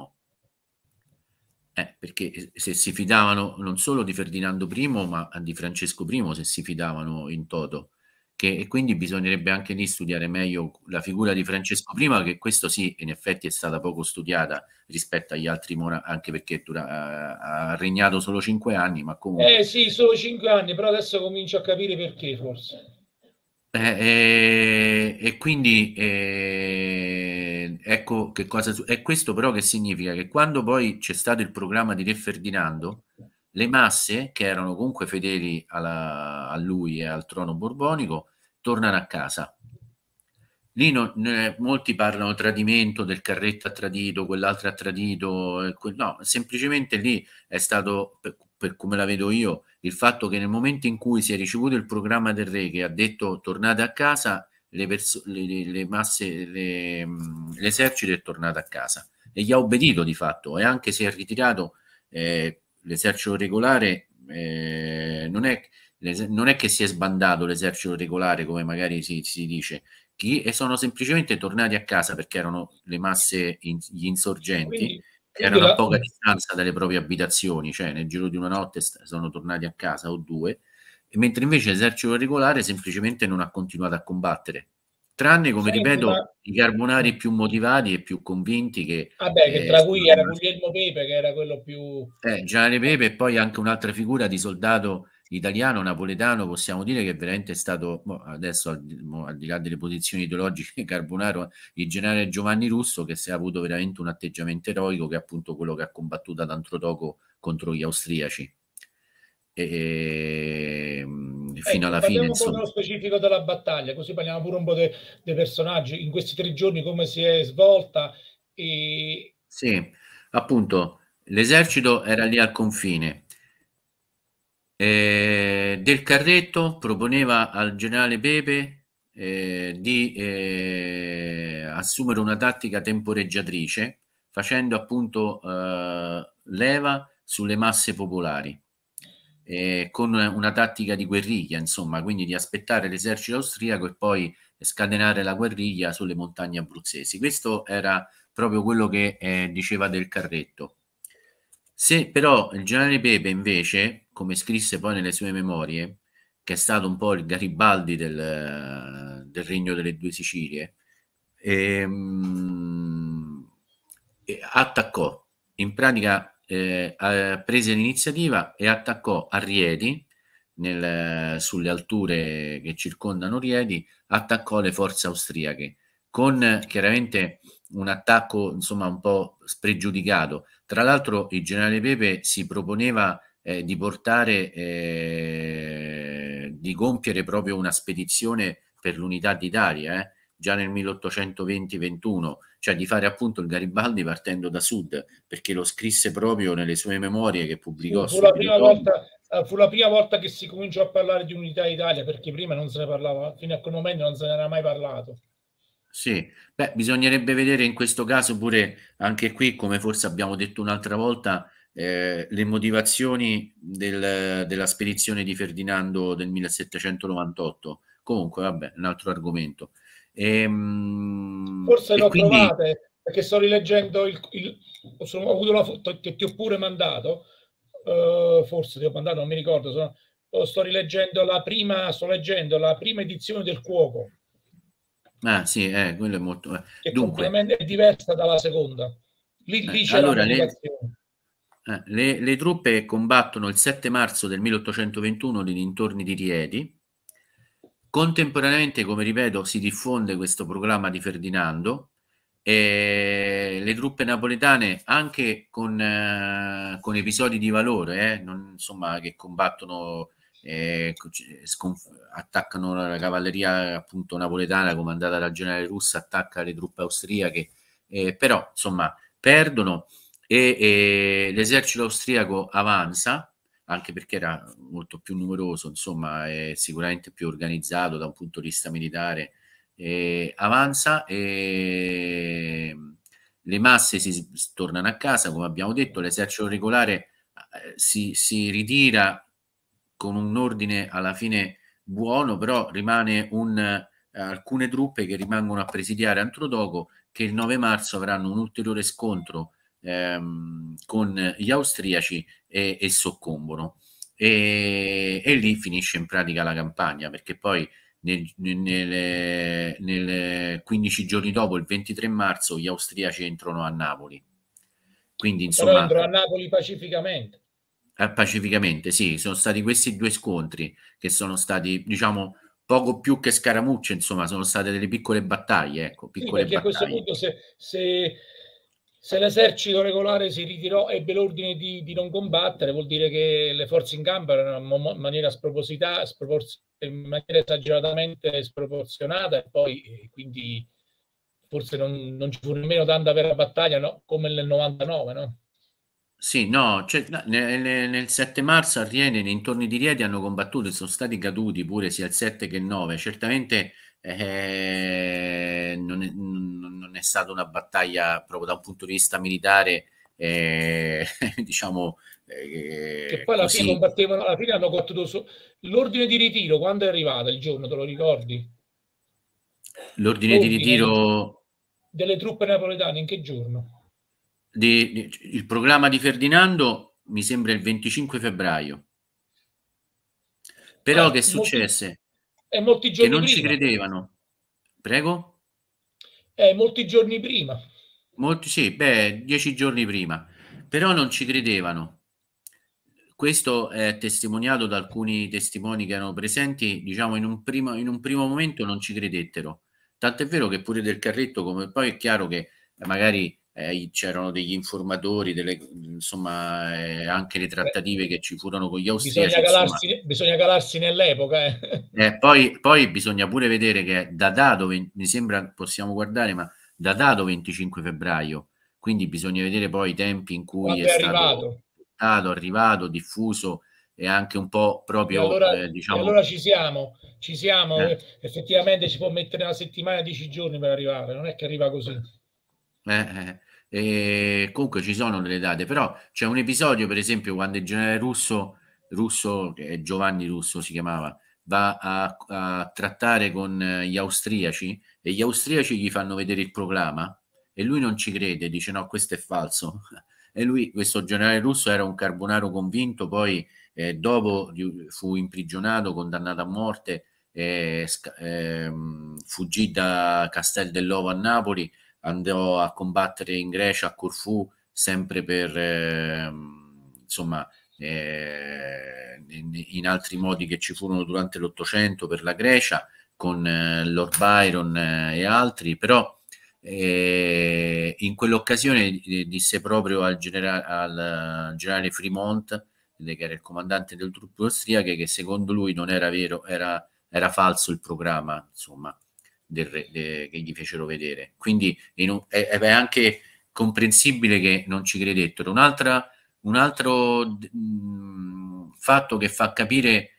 [SPEAKER 3] Eh, perché se si fidavano non solo di Ferdinando I, ma di Francesco I, se si fidavano in toto. Che, e quindi bisognerebbe anche lì studiare meglio la figura di Francesco I, che questo sì, in effetti è stata poco studiata rispetto agli altri monarchi, anche perché dura, ha regnato solo cinque anni, ma comunque... Eh
[SPEAKER 1] sì, solo cinque anni, però adesso comincio a capire perché forse.
[SPEAKER 3] Eh, eh, e quindi eh, ecco che cosa è questo però che significa che quando poi c'è stato il programma di Re Ferdinando le masse che erano comunque fedeli alla, a lui e al trono borbonico tornano a casa lì non, ne, molti parlano tradimento del carretto ha tradito quell'altro ha tradito quel, no semplicemente lì è stato per, per come la vedo io il fatto che nel momento in cui si è ricevuto il programma del re che ha detto tornate a casa, le perso- le, le masse, mm, l'esercito è tornato a casa e gli ha obbedito di fatto e anche se è ritirato eh, l'esercito regolare eh, non, è, non, è, che si è sbandato l'esercito regolare come magari si, si dice chi, e sono semplicemente tornati a casa perché erano le masse in, gli insorgenti Quindi erano ecco a poca distanza dalle proprie abitazioni, cioè nel giro di una notte sono tornati a casa o due, mentre invece l'esercito regolare semplicemente non ha continuato a combattere, tranne, come sì, ripeto, ma... i carbonari più motivati e più convinti che... Vabbè, che eh, tra cui era
[SPEAKER 1] Guglielmo Pepe, che era quello più...
[SPEAKER 3] Eh, Gianni Pepe e poi anche un'altra figura di soldato italiano napoletano possiamo dire che veramente è stato boh, adesso al, al di là delle posizioni ideologiche Carbonaro il generale Giovanni Russo che si è avuto veramente un atteggiamento eroico che è appunto quello che ha combattuto ad Antrodoco contro gli austriaci e, mm, fino eh, alla fine. parliamo Insomma. Nello
[SPEAKER 1] specifico della battaglia, così parliamo pure un po' dei de personaggi in questi tre giorni, come si è svolta.
[SPEAKER 3] E... Sì, appunto, l'esercito era lì al confine, eh, del Carretto proponeva al generale Pepe eh, di eh, assumere una tattica temporeggiatrice facendo appunto eh, leva sulle masse popolari eh, con una tattica di guerriglia insomma quindi di aspettare l'esercito austriaco e poi scatenare la guerriglia sulle montagne abruzzesi questo era proprio quello che eh, diceva del Carretto se però il generale Pepe invece come scrisse poi nelle sue memorie, che è stato un po' il Garibaldi del, del Regno delle Due Sicilie, e, ehm, e attaccò, in pratica eh, prese l'iniziativa e attaccò a Rieti, nel, sulle alture che circondano Rieti, attaccò le forze austriache, con chiaramente un attacco insomma un po' spregiudicato. Tra l'altro il generale Pepe si proponeva eh, di portare, eh, di compiere proprio una spedizione per l'unità d'Italia, eh, già nel 1820-21, cioè di fare appunto il Garibaldi partendo da sud, perché lo scrisse proprio nelle sue memorie che pubblicò. Fu, fu, la, prima volta,
[SPEAKER 1] eh, fu la prima volta che si cominciò a parlare di unità d'Italia, perché prima non se ne parlava, fino a quel momento non se ne era mai parlato.
[SPEAKER 3] Sì, beh, bisognerebbe vedere in questo caso pure anche qui, come forse abbiamo detto un'altra volta, eh, le motivazioni del, della spedizione di Ferdinando del 1798. Comunque, vabbè, un altro argomento. Ehm, e, Forse le quindi...
[SPEAKER 1] trovate, perché sto rileggendo, il, il, ho avuto la foto che ti ho pure mandato, uh, forse ti ho mandato, non mi ricordo, sono, oh, sto rileggendo la prima, sto leggendo la prima edizione del Cuoco.
[SPEAKER 3] Ah sì, eh, quello è molto... Eh. Dunque,
[SPEAKER 1] è diversa dalla seconda. Lì, lì eh, c'è allora, le,
[SPEAKER 3] eh, le, le, truppe combattono il 7 marzo del 1821 nei dintorni di Riedi. Contemporaneamente, come ripeto, si diffonde questo programma di Ferdinando e le truppe napoletane, anche con, eh, con episodi di valore, eh, non, insomma, che combattono, eh, attaccano la cavalleria appunto napoletana comandata dal generale russo, attacca le truppe austriache, eh, però insomma perdono e, e l'esercito austriaco avanza anche perché era molto più numeroso, insomma, è sicuramente più organizzato da un punto di vista militare, e avanza e le masse si tornano a casa, come abbiamo detto, l'esercito regolare eh, si, si, ritira con un ordine alla fine buono, però rimane un, eh, alcune truppe che rimangono a presidiare Antrodoco che il 9 marzo avranno un ulteriore scontro ehm, con gli austriaci e, e soccombono. E, e, lì finisce in pratica la campagna perché poi nel, nel, nel, 15 giorni dopo, il 23 marzo, gli austriaci entrano a Napoli. Quindi insomma... Però entrano
[SPEAKER 1] a Napoli pacificamente.
[SPEAKER 3] Eh, pacificamente, sì, sono stati questi due scontri che sono stati, diciamo, poco più che scaramucce, insomma, sono state delle piccole battaglie. Ecco, piccole sì, perché battaglie.
[SPEAKER 1] a questo punto se, se se l'esercito regolare si ritirò, ebbe l'ordine di, di non combattere, vuol dire che le forze in campo erano in maniera, in maniera esageratamente sproporzionata e poi eh, quindi forse non, non, ci fu nemmeno tanta vera battaglia no? come nel 99, no?
[SPEAKER 3] Sì, no, cioè, nel, nel, 7 marzo a Riene, nei dintorni di Rieti hanno combattuto e sono stati caduti pure sia il 7 che il 9. Certamente eh, non, è, non, è, stata una battaglia proprio da un punto di vista militare, eh, diciamo... Eh, che poi alla fine combattevano, alla fine hanno
[SPEAKER 1] combattuto so- l'ordine di ritiro, quando è arrivato il giorno, te lo ricordi?
[SPEAKER 3] L'ordine, l'ordine di ritiro...
[SPEAKER 1] Delle truppe napoletane, in che giorno?
[SPEAKER 3] Di, di, il programma di Ferdinando mi sembra il 25 febbraio. Però ah, che successe? E eh, molti giorni che non prima. ci credevano. Prego?
[SPEAKER 1] Eh, molti giorni prima.
[SPEAKER 3] Molti, sì, beh, dieci giorni prima. Però non ci credevano. Questo è testimoniato da alcuni testimoni che erano presenti, diciamo in un primo, in un primo momento non ci credettero. Tant'è vero che pure del carretto, come poi è chiaro che magari eh, c'erano degli informatori, delle, insomma, eh, anche le trattative che ci furono con gli austriaci. Bisogna calarsi,
[SPEAKER 1] insomma, bisogna calarsi nell'epoca. Eh.
[SPEAKER 3] eh poi, poi, bisogna pure vedere che da dato, mi sembra possiamo guardare, ma da dato 25 febbraio, quindi bisogna vedere poi i tempi in cui è, è stato arrivato, diffuso e anche un po' proprio... Allora, eh, diciamo... allora ci
[SPEAKER 1] siamo, ci siamo, eh. effettivamente ci può mettere una settimana, dieci giorni per arrivare, non è che arriva così.
[SPEAKER 3] Eh, eh. E ehm, comunque ci sono delle date, però c'è un episodio, per esempio, quando il generale russo, russo che è Giovanni Russo si chiamava, va a, a, trattare con gli austriaci e gli austriaci gli fanno vedere il proclama e lui non ci crede, dice no, questo è falso. E lui, questo generale russo, era un carbonaro convinto, poi eh, dopo fu imprigionato, condannato a morte, eh, eh, fuggì da Castel dell'Ovo a Napoli andò a combattere in Grecia a Corfù sempre per eh, insomma eh, in altri modi che ci furono durante l'Ottocento per la Grecia con eh, Lord Byron eh, e altri però eh, in quell'occasione disse proprio al, genera al generale Fremont che era il comandante del truppe austriache che secondo lui non era vero era, era falso il programma insomma del re, de, che gli fecero vedere. Quindi un, è, è, anche comprensibile che non ci credettero. Un'altra, un altro mh, fatto che fa capire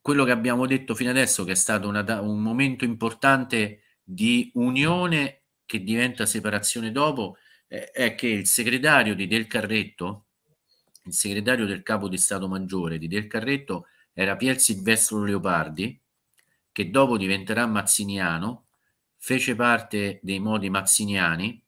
[SPEAKER 3] quello che abbiamo detto fino adesso, che è stato una, un momento importante di unione che diventa separazione dopo, è, è che il segretario di Del Carretto, il segretario del capo di Stato Maggiore di Del Carretto, era Pier Silvestro Leopardi, che dopo diventerà mazziniano, fece parte dei modi mazziniani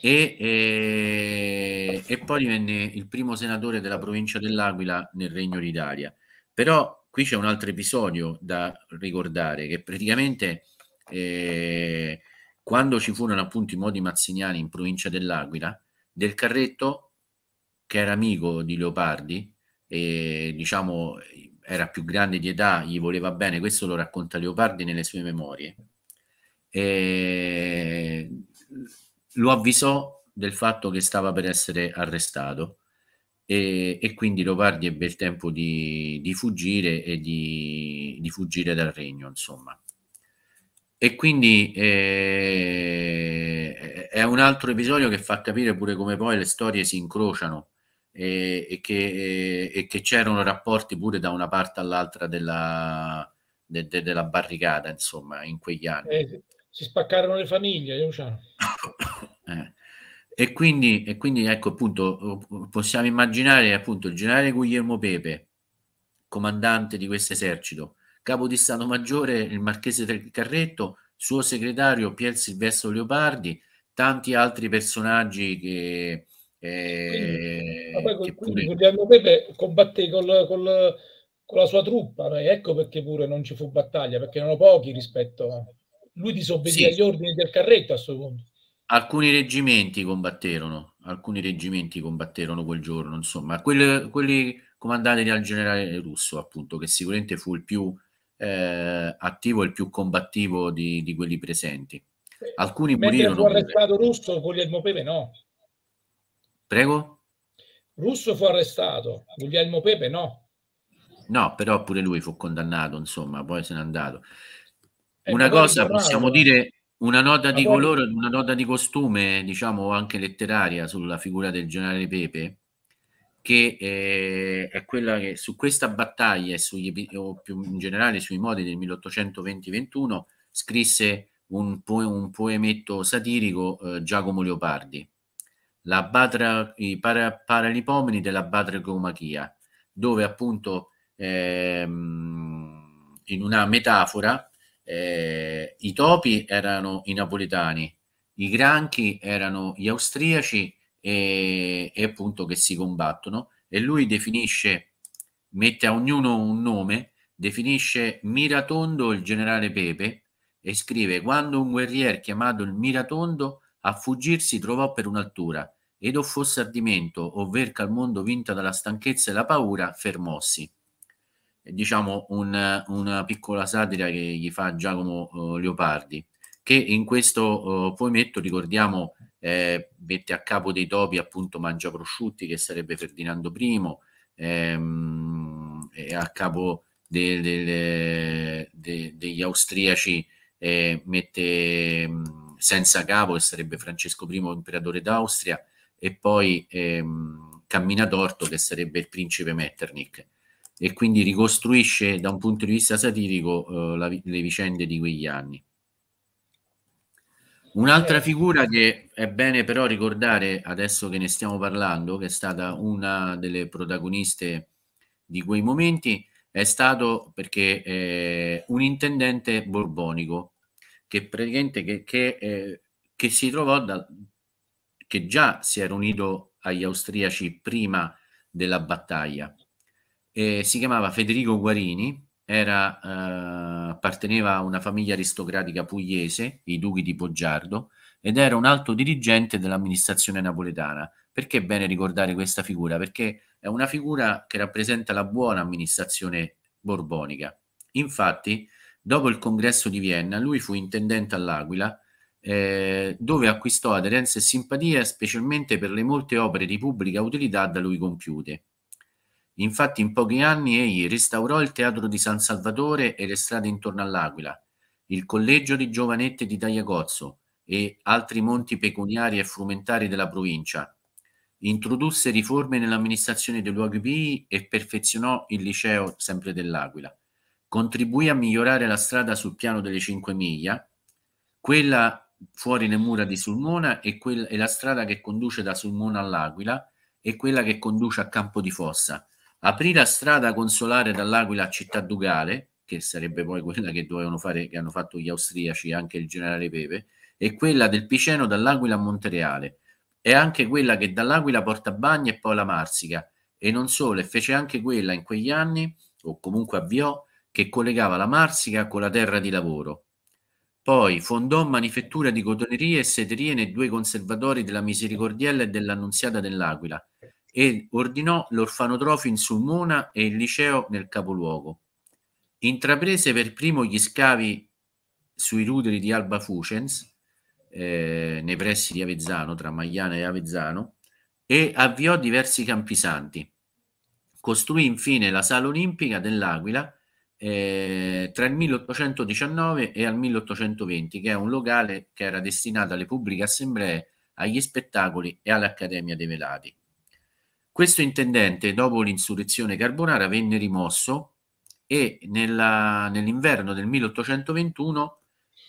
[SPEAKER 3] e, e, e poi divenne il primo senatore della provincia dell'Aquila nel Regno d'Italia. Però qui c'è un altro episodio da ricordare, che praticamente eh, quando ci furono appunto i modi mazziniani in provincia dell'Aquila, del Carretto, che era amico di Leopardi, e, diciamo era più grande di età, gli voleva bene, questo lo racconta Leopardi nelle sue memorie, e lo avvisò del fatto che stava per essere arrestato e, e quindi Leopardi ebbe il tempo di, di fuggire e di, di, fuggire dal regno, insomma. E quindi eh, è un altro episodio che fa capire pure come poi le storie si incrociano e, e, che, e, che, c'erano rapporti pure da una parte all'altra della, de, de, della barricata, insomma, in quegli anni.
[SPEAKER 1] Eh, si spaccarono le famiglie, eh, Luciano.
[SPEAKER 3] eh. E quindi, e quindi, ecco appunto, possiamo immaginare appunto il generale Guglielmo Pepe, comandante di questo esercito, capo di Stato Maggiore il Marchese del Carretto, suo segretario Pier Silvestro Leopardi, tanti altri personaggi che, eh,
[SPEAKER 1] quindi, Pepe combatté col, col, con la sua truppa, eh? ecco perché pure non ci fu battaglia, perché erano pochi rispetto a... Lui disobbedì sì. agli ordini del carretto a suo punto.
[SPEAKER 3] Alcuni reggimenti combatterono, alcuni reggimenti combatterono quel giorno, insomma, quelli, quelli comandati dal generale russo, appunto, che sicuramente fu il più eh, attivo e il più combattivo di, di quelli presenti. Alcuni Mentre morirono. Il
[SPEAKER 1] arrestato russo, Guglielmo Pepe no. Prego? Russo fu arrestato, Guglielmo Pepe no.
[SPEAKER 3] No, però pure lui fu condannato, insomma, poi se n'è andato. Eh, una cosa possiamo eh. dire, una nota di colore, una nota di costume, diciamo anche letteraria sulla figura del generale Pepe, che eh, è quella che su questa battaglia e sugli, o più in generale sui modi del 1820-21 scrisse un, po un poemetto satirico eh, Giacomo Leopardi la batra, i para, paralipomeni della batracomachia, dove appunto ehm, in una metafora eh, i topi erano i napoletani, i granchi erano gli austriaci e, e appunto che si combattono e lui definisce, mette a ognuno un nome, definisce Miratondo il generale Pepe e scrive quando un guerriere chiamato il Miratondo a fuggirsi trovò per un'altura ed o fosse ardimento, ovvero che al mondo vinta dalla stanchezza e la paura, fermossi. E diciamo un, una piccola satira che gli fa Giacomo uh, Leopardi, che in questo uh, eh, poemetto ricordiamo eh, mette a capo dei topi appunto Mangia Prosciutti, che sarebbe Ferdinando I, ehm, e a capo de, de, de, degli austriaci eh, mette mm, Senza Capo, che sarebbe Francesco I, imperatore d'Austria, e poi ehm, Cammina torto che sarebbe il principe Metternich e quindi ricostruisce da un punto di vista satirico eh, la, le vicende di quegli anni. Un'altra certo. figura che è bene però ricordare adesso che ne stiamo parlando, che è stata una delle protagoniste di quei momenti, è stato perché eh, un intendente borbonico che praticamente che, che, eh, che si trovò da, che già si era unito agli austriaci prima della battaglia. E si chiamava Federico Guarini, era, eh, apparteneva a una famiglia aristocratica pugliese, i duchi di Poggiardo, ed era un alto dirigente dell'amministrazione napoletana. Perché è bene ricordare questa figura? Perché è una figura che rappresenta la buona amministrazione borbonica. Infatti, dopo il congresso di Vienna, lui fu intendente all'Aquila eh, dove acquistò aderenza e simpatia specialmente per le molte opere di pubblica utilità da lui compiute. Infatti in pochi anni egli restaurò il teatro di San Salvatore e le strade intorno all'Aquila, il collegio di giovanette di Tagliacozzo e altri monti pecuniari e frumentari della provincia. Introdusse riforme nell'amministrazione dei luoghi pii e perfezionò il liceo sempre dell'Aquila. Contribuì a migliorare la strada sul piano delle Cinque Miglia, quella fuori le mura di Sulmona e, e la strada che conduce da Sulmona all'Aquila e quella che conduce a Campo di Fossa. Aprì la strada consolare dall'Aquila a Città Dugale, che sarebbe poi quella che dovevano fare, che hanno fatto gli austriaci, anche il generale Pepe, e quella del Piceno dall'Aquila a Montereale, È anche quella che dall'Aquila porta Bagna e poi la Marsica, e non solo, e fece anche quella in quegli anni, o comunque avviò, che collegava la Marsica con la terra di lavoro, poi fondò manifattura di cotonerie e sederie nei due conservatori della Misericordiella e dell'Annunziata dell'Aquila e ordinò l'orfanotrofio in Sulmona e il liceo nel capoluogo. Intraprese per primo gli scavi sui ruderi di Alba Fucens, eh, nei pressi di Avezzano, tra Magliana e Avezzano, e avviò diversi campisanti. Costruì infine la sala olimpica dell'Aquila eh, tra il 1819 e il 1820, che è un locale che era destinato alle pubbliche assemblee, agli spettacoli e all'Accademia dei Velati. Questo intendente, dopo l'insurrezione carbonara, venne rimosso e nell'inverno del 1821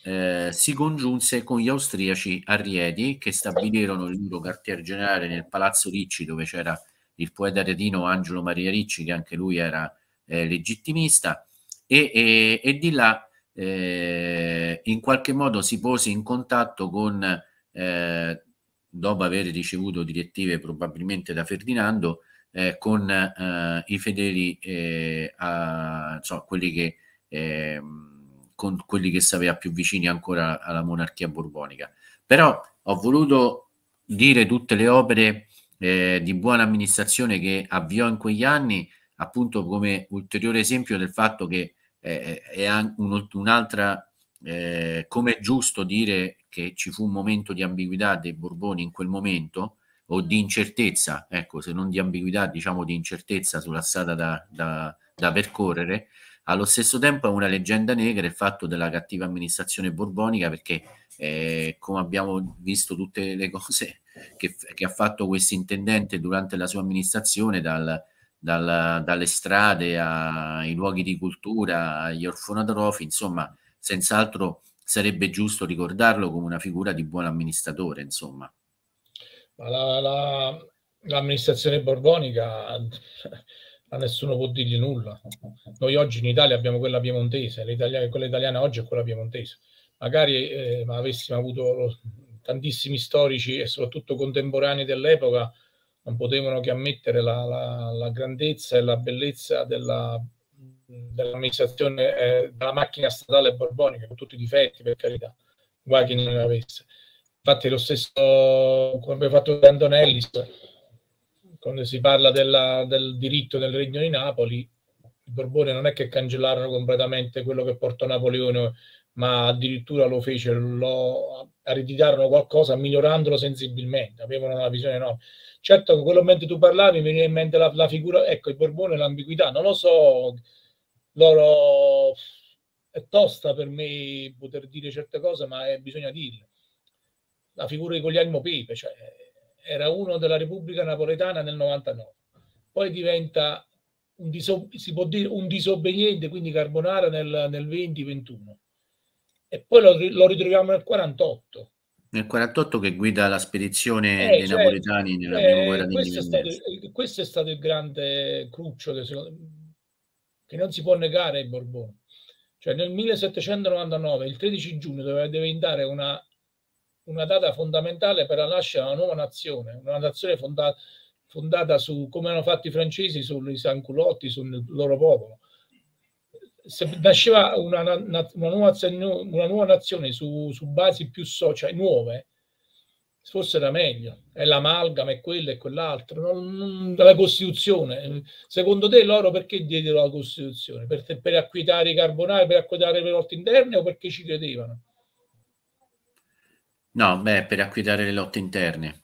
[SPEAKER 3] eh, si congiunse con gli austriaci a Riedi, che stabilirono il loro quartier generale nel Palazzo Ricci, dove c'era il poeta retino Angelo Maria Ricci, che anche lui era eh, legittimista, e, e, e di là eh, in qualche modo si pose in contatto con, eh, dopo aver ricevuto direttive probabilmente da Ferdinando, eh, con eh, i fedeli, eh, a, insomma, quelli che, ehm, con quelli che sapeva più vicini ancora alla monarchia borbonica. Però ho voluto dire tutte le opere eh, di buona amministrazione che avviò in quegli anni, appunto come ulteriore esempio del fatto che eh, eh, è un'altra, eh, come è giusto dire che ci fu un momento di ambiguità dei Borboni in quel momento, o di incertezza, ecco, se non di ambiguità, diciamo di incertezza sulla strada da, da, da percorrere, allo stesso tempo è una leggenda negra il fatto della cattiva amministrazione borbonica perché eh, come abbiamo visto tutte le cose che, che ha fatto questo intendente durante la sua amministrazione dal, dalla, dalle strade ai luoghi di cultura, agli orfanotrofi, insomma, senz'altro sarebbe giusto ricordarlo come una figura di buon amministratore, insomma.
[SPEAKER 1] Ma la, la, l'amministrazione borbonica a nessuno può dirgli nulla. Noi oggi in Italia abbiamo quella piemontese, quella italiana oggi è quella piemontese. Magari eh, ma avessimo avuto tantissimi storici e soprattutto contemporanei dell'epoca non potevano che ammettere la, la, la grandezza e la bellezza della, dell'amministrazione, eh, della macchina statale borbonica, con tutti i difetti, per carità, guai chi non ne avesse. Infatti lo stesso, come abbiamo fatto con Antonellis, quando si parla della, del diritto del Regno di Napoli, i Borbone non è che cancellarono completamente quello che portò Napoleone, ma addirittura lo fecero, lo ereditarono qualcosa migliorandolo sensibilmente, avevano una visione enorme. Certo che quello mentre tu parlavi mi veniva in mente la, la figura, ecco, il Borbone l'ambiguità, non lo so, loro è tosta per me poter dire certe cose, ma è, bisogna dirle. La figura di Guglielmo Pepe, cioè, era uno della Repubblica Napoletana nel 99, poi diventa un, disob- si può dire un disobbediente, quindi Carbonara nel, nel 20-21, e poi lo, lo ritroviamo nel 48
[SPEAKER 3] nel 48 che guida la spedizione eh, dei cioè, napoletani nella eh, prima guerra questo
[SPEAKER 1] è, questo è stato il grande cruccio che, secondo, che non si può negare ai Borbone. Cioè nel 1799, il 13 giugno, doveva diventare una, una data fondamentale per la nascita di una nuova nazione, una nazione fondata, fondata su come hanno fatto i francesi sui Sanculotti, sul loro popolo nasceva una, una, nuova, una nuova nazione su, su basi più sociali, cioè nuove, forse era meglio, è l'amalgama, è quello e quell'altro, non, la Costituzione. Eh, secondo te loro perché diedero la Costituzione? Per, per acquitare i carbonari, per acquitare le lotte interne o perché ci credevano?
[SPEAKER 3] No, beh, per acquitare le lotte interne.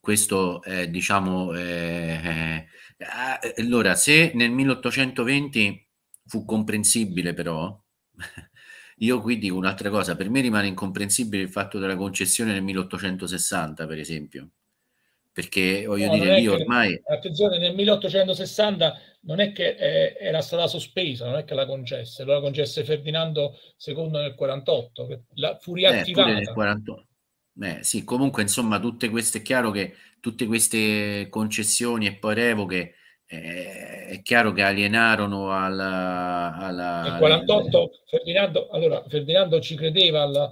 [SPEAKER 3] Questo è, diciamo, è, eh, è, eh, allora, se nel 1820 fu comprensibile però. Io qui dico un'altra cosa, per me rimane incomprensibile il fatto della concessione nel 1860, per esempio, perché voglio no, dire, lì ormai...
[SPEAKER 1] Attenzione, nel 1860 non è che eh, era stata sospesa, non è che la concesse, la concesse Ferdinando II nel 48, la, fu eh, riattivata. Eh, nel
[SPEAKER 3] 48. Eh, sì, comunque insomma tutte queste, è chiaro che tutte queste concessioni e poi revoche eh, è chiaro che alienarono al alla 48
[SPEAKER 1] Ferdinando, allora, Ferdinando ci credeva alla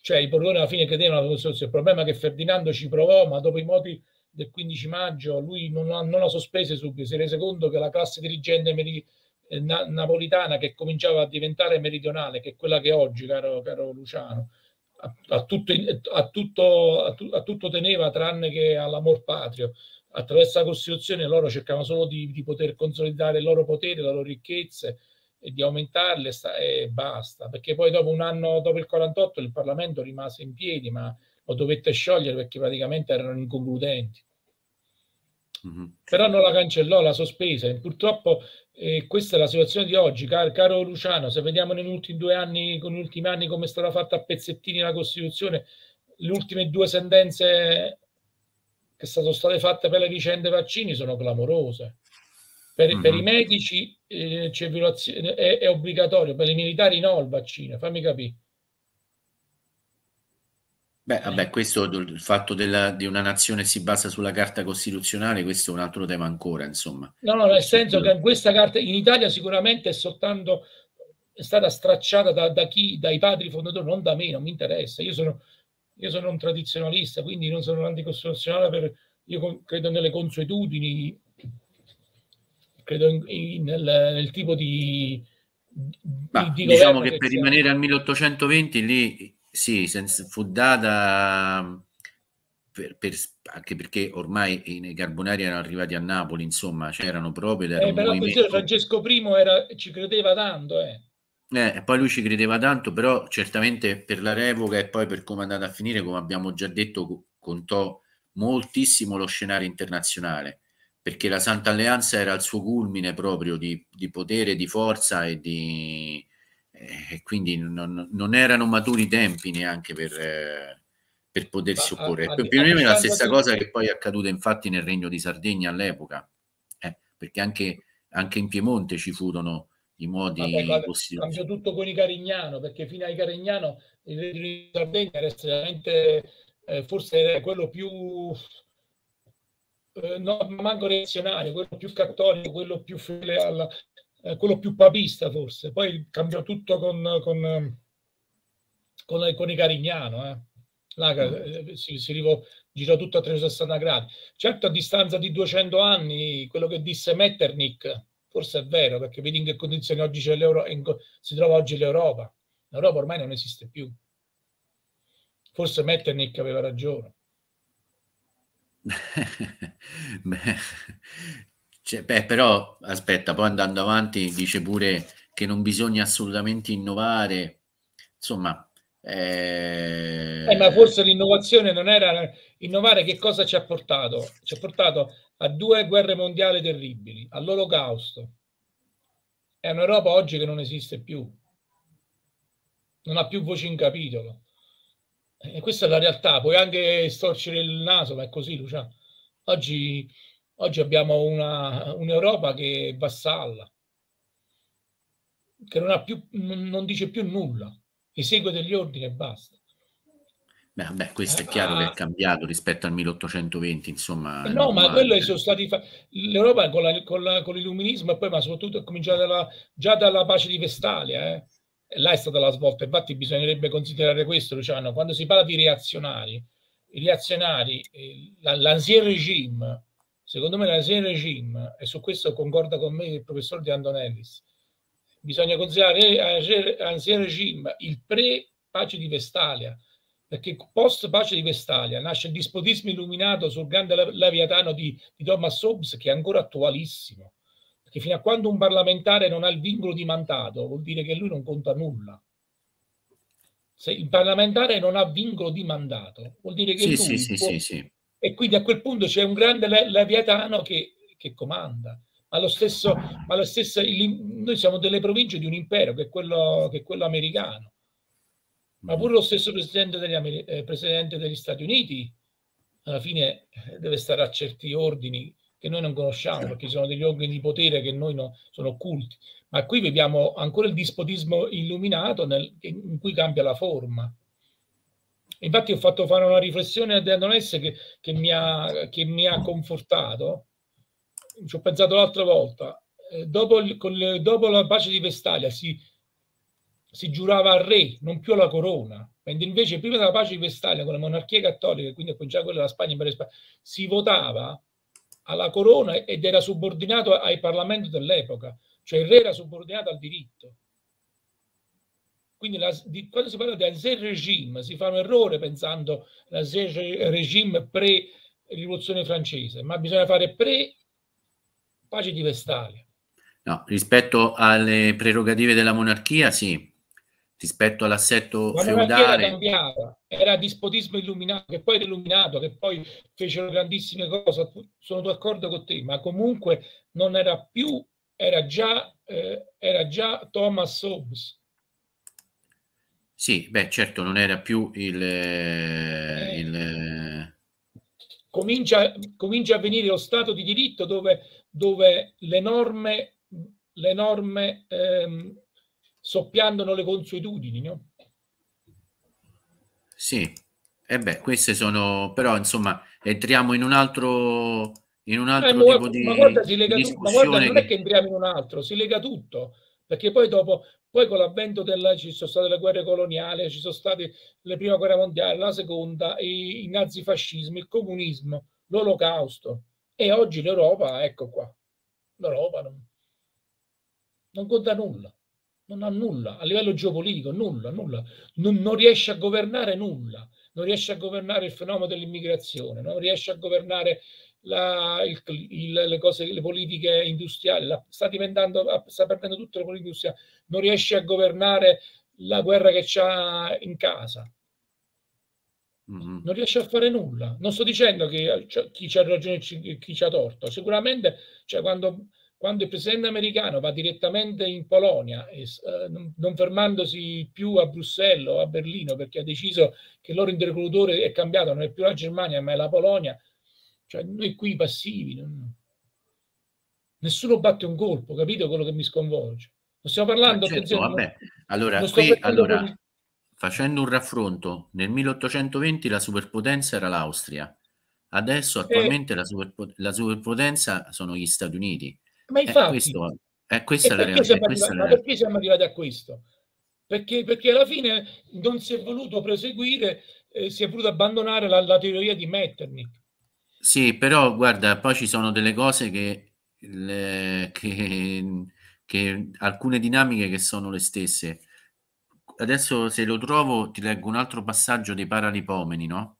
[SPEAKER 1] cioè i portoni alla fine credevano alla Costituzione il problema è che Ferdinando ci provò ma dopo i moti del 15 maggio lui non, non la sospese subito si rese conto che la classe dirigente meri, eh, na, napolitana che cominciava a diventare meridionale che è quella che è oggi caro, caro Luciano a, a, tutto, a, tutto, a, tutto, a tutto teneva tranne che all'amor patrio attraverso la Costituzione loro cercavano solo di, di poter consolidare il loro potere, le loro ricchezze e di aumentarle e basta, perché poi dopo un anno, dopo il 48, il Parlamento rimase in piedi, ma lo dovette sciogliere perché praticamente erano inconcludenti. Mm-hmm. Però non la cancellò, la sospesa. Purtroppo eh, questa è la situazione di oggi, caro, caro Luciano. Se vediamo negli ultimi due anni, con gli ultimi anni come è stata fatta a pezzettini la Costituzione, le ultime due sentenze che sono state fatte per le vicende vaccini sono clamorose. Per, mm-hmm. per i medici eh, c'è violazione, è, è, obbligatorio, per i militari no il vaccino, fammi capire.
[SPEAKER 3] Beh, vabbè, questo il fatto della, di una nazione si basa sulla carta costituzionale, questo è un altro tema ancora, insomma.
[SPEAKER 1] No, no, nel senso che in questa carta, in Italia sicuramente è soltanto è stata stracciata da, da chi, dai padri fondatori, non da me, non mi interessa. Io sono, io sono un tradizionalista, quindi non sono un anticostituzionale per... Io credo nelle consuetudini, credo in, in, nel, nel, tipo di...
[SPEAKER 3] Ma, di diciamo che, che per siamo. rimanere al 1820 lì sì, fu data mm, per, per, anche perché ormai i, carbonari erano arrivati a Napoli, insomma, c'erano proprio. Era eh, però movimento...
[SPEAKER 1] Francesco I era, ci credeva tanto, eh.
[SPEAKER 3] Eh, e poi lui ci credeva tanto, però certamente per la revoca e poi per come è andata a finire, come abbiamo già detto, contò moltissimo lo scenario internazionale, perché la Santa Alleanza era al suo culmine proprio di, di potere, di forza e di... Eh, e quindi non, non, erano maturi i tempi neanche per, eh, per potersi opporre. Ah, più o meno è la stessa che... cosa che poi è accaduta infatti nel Regno di Sardegna all'epoca, eh, perché anche, anche in Piemonte ci furono i modi Vabbè, guarda, possibili.
[SPEAKER 1] Cambio tutto con i Carignano, perché fino ai Carignano il reddito di Sardegna era estremamente, eh, forse era quello più, eh, non manco reazionario, quello più cattolico, quello più fedele alla, eh, quello più papista forse. Poi cambiò tutto con, con, con, eh, con i Carignano. Eh. Là, eh, mm. eh, si, si rivol- girò tutto a 360 gradi. Certo a distanza di 200 anni, quello che disse Metternich Forse è vero, perché vedi in che condizioni oggi c'è si trova oggi l'Europa. L'Europa ormai non esiste più. Forse Metternich aveva ragione.
[SPEAKER 3] beh, cioè, beh, però aspetta, poi andando avanti dice pure che non bisogna assolutamente innovare. Insomma, eh... Eh, ma
[SPEAKER 1] forse l'innovazione non era Innovare che cosa ci ha portato? Ci ha portato a due guerre mondiali terribili, all'olocausto. È un'Europa oggi che non esiste più, non ha più voce in capitolo. E questa è la realtà, puoi anche storcere il naso, ma è così, Luciano. Oggi, oggi abbiamo una, un'Europa che vassalla, che non, più, non dice più nulla, esegue degli ordini e basta.
[SPEAKER 3] Beh, beh, questo è chiaro ah. che è cambiato rispetto al 1820, insomma. No, ma quello
[SPEAKER 1] sono stati fa- l'Europa con, la, con, la, con, l'illuminismo e poi, ma soprattutto è cominciata la, già dalla pace di Vestalia, eh? là è stata la svolta. Infatti, bisognerebbe considerare questo, Luciano, quando si parla di reazionari, i reazionari, eh, l'ancien regime, secondo me l'ancien regime, e su questo concorda con me il professor De Antonellis, bisogna considerare l'ancien regime il pre-pace di Vestalia perché post pace di Vestalia nasce il dispotismo illuminato sul grande Laviatano di, di Thomas Hobbes, che è ancora attualissimo, perché fino a quando un parlamentare non ha il vincolo di mandato, vuol dire che lui non conta nulla. Se il parlamentare non ha vincolo di mandato, vuol dire che sì, lui sì, può... sì, sì. E quindi a quel punto c'è un grande Laviatano che, che comanda. Ma lo stesso, ma lo stesso, noi siamo delle province di un impero che è quello, che è quello americano ma pure lo stesso presidente degli, eh, presidente degli Stati Uniti alla fine eh, deve stare a certi ordini che noi non conosciamo, certo. perché sono degli ordini di potere che noi non sono occulti. Ma qui vediamo ancora il dispotismo illuminato nel, in cui cambia la forma. Infatti ho fatto fare una riflessione a Deanones che, che, mi ha, che mi ha confortato, ci ho pensato l'altra volta, eh, dopo, il, con, dopo la pace di Vestalia si, si giurava al re, non più alla corona, mentre invece prima della pace di Vestalia con la monarchia cattolica, quindi con già quella della Spagna, Spagna si votava alla corona ed era subordinato ai parlamenti dell'epoca, cioè il re era subordinato al diritto. Quindi la, di, quando si parla di ancien regime si fa un errore pensando l'ancien regime pre-rivoluzione francese, ma bisogna fare pre-pace di Vestalia.
[SPEAKER 3] No, rispetto alle prerogative della monarchia, sì, rispetto all'assetto feudale. Era, cambiata,
[SPEAKER 1] era dispotismo illuminato, che poi era illuminato, che poi fecero grandissime cose, sono d'accordo con te, ma comunque non era più, era già, eh, era già Thomas Hobbes.
[SPEAKER 3] Sì, beh, certo, non era più il... Eh, eh. il... Eh,
[SPEAKER 1] comincia, comincia, a venire lo Stato di diritto dove, dove le norme, le norme ehm, soppiandono le consuetudini, no?
[SPEAKER 3] Sì, e eh beh, queste sono, però insomma, entriamo in un altro, in un altro eh, ma guarda, di ma guarda, si lega tutto, ma guarda, non che... è che
[SPEAKER 1] entriamo in un altro, si lega tutto, perché poi dopo, poi con l'avvento della, ci sono state le guerre coloniali, ci sono state la prima guerra mondiale, la seconda, i, i nazifascismi, il comunismo, l'olocausto, e oggi l'Europa, ecco qua, l'Europa non, non conta nulla non ha nulla, a livello geopolitico nulla, nulla, non, non riesce a governare nulla, non riesce a governare il fenomeno dell'immigrazione, non riesce a governare la, il, il, le, cose, le politiche industriali, la, sta diventando, sta perdendo tutte le politiche industriali, non riesce a governare la guerra che c'ha in casa. mm Non riesce a fare nulla. Non sto dicendo che cioè, chi c'ha ragione e chi c'ha torto. Sicuramente, cioè, quando quando il presidente americano va direttamente in Polonia, eh, non fermandosi più a Bruxelles o a Berlino perché ha deciso che il loro interlocutore è cambiato, non è più la Germania ma è la Polonia, cioè noi qui passivi, non... nessuno batte un colpo, capito quello che mi sconvolge? Non stiamo parlando... Certo, vabbè.
[SPEAKER 3] Allora, qui, allora con... facendo un raffronto, nel 1820 la superpotenza era l'Austria, adesso eh. attualmente eh, la, superpo- la superpotenza sono gli Stati Uniti ma eh, infatti, è questo, eh, questa la realtà. Siamo arrivati, ma perché
[SPEAKER 1] siamo arrivati a questo? Perché, perché alla fine non si è voluto proseguire, eh, si è voluto abbandonare la, la teoria di Metternich.
[SPEAKER 3] Sì, però guarda, poi ci sono delle cose che, le, che, che, alcune dinamiche che sono le stesse. Adesso se lo trovo ti leggo un altro passaggio dei Paralipomeni, no?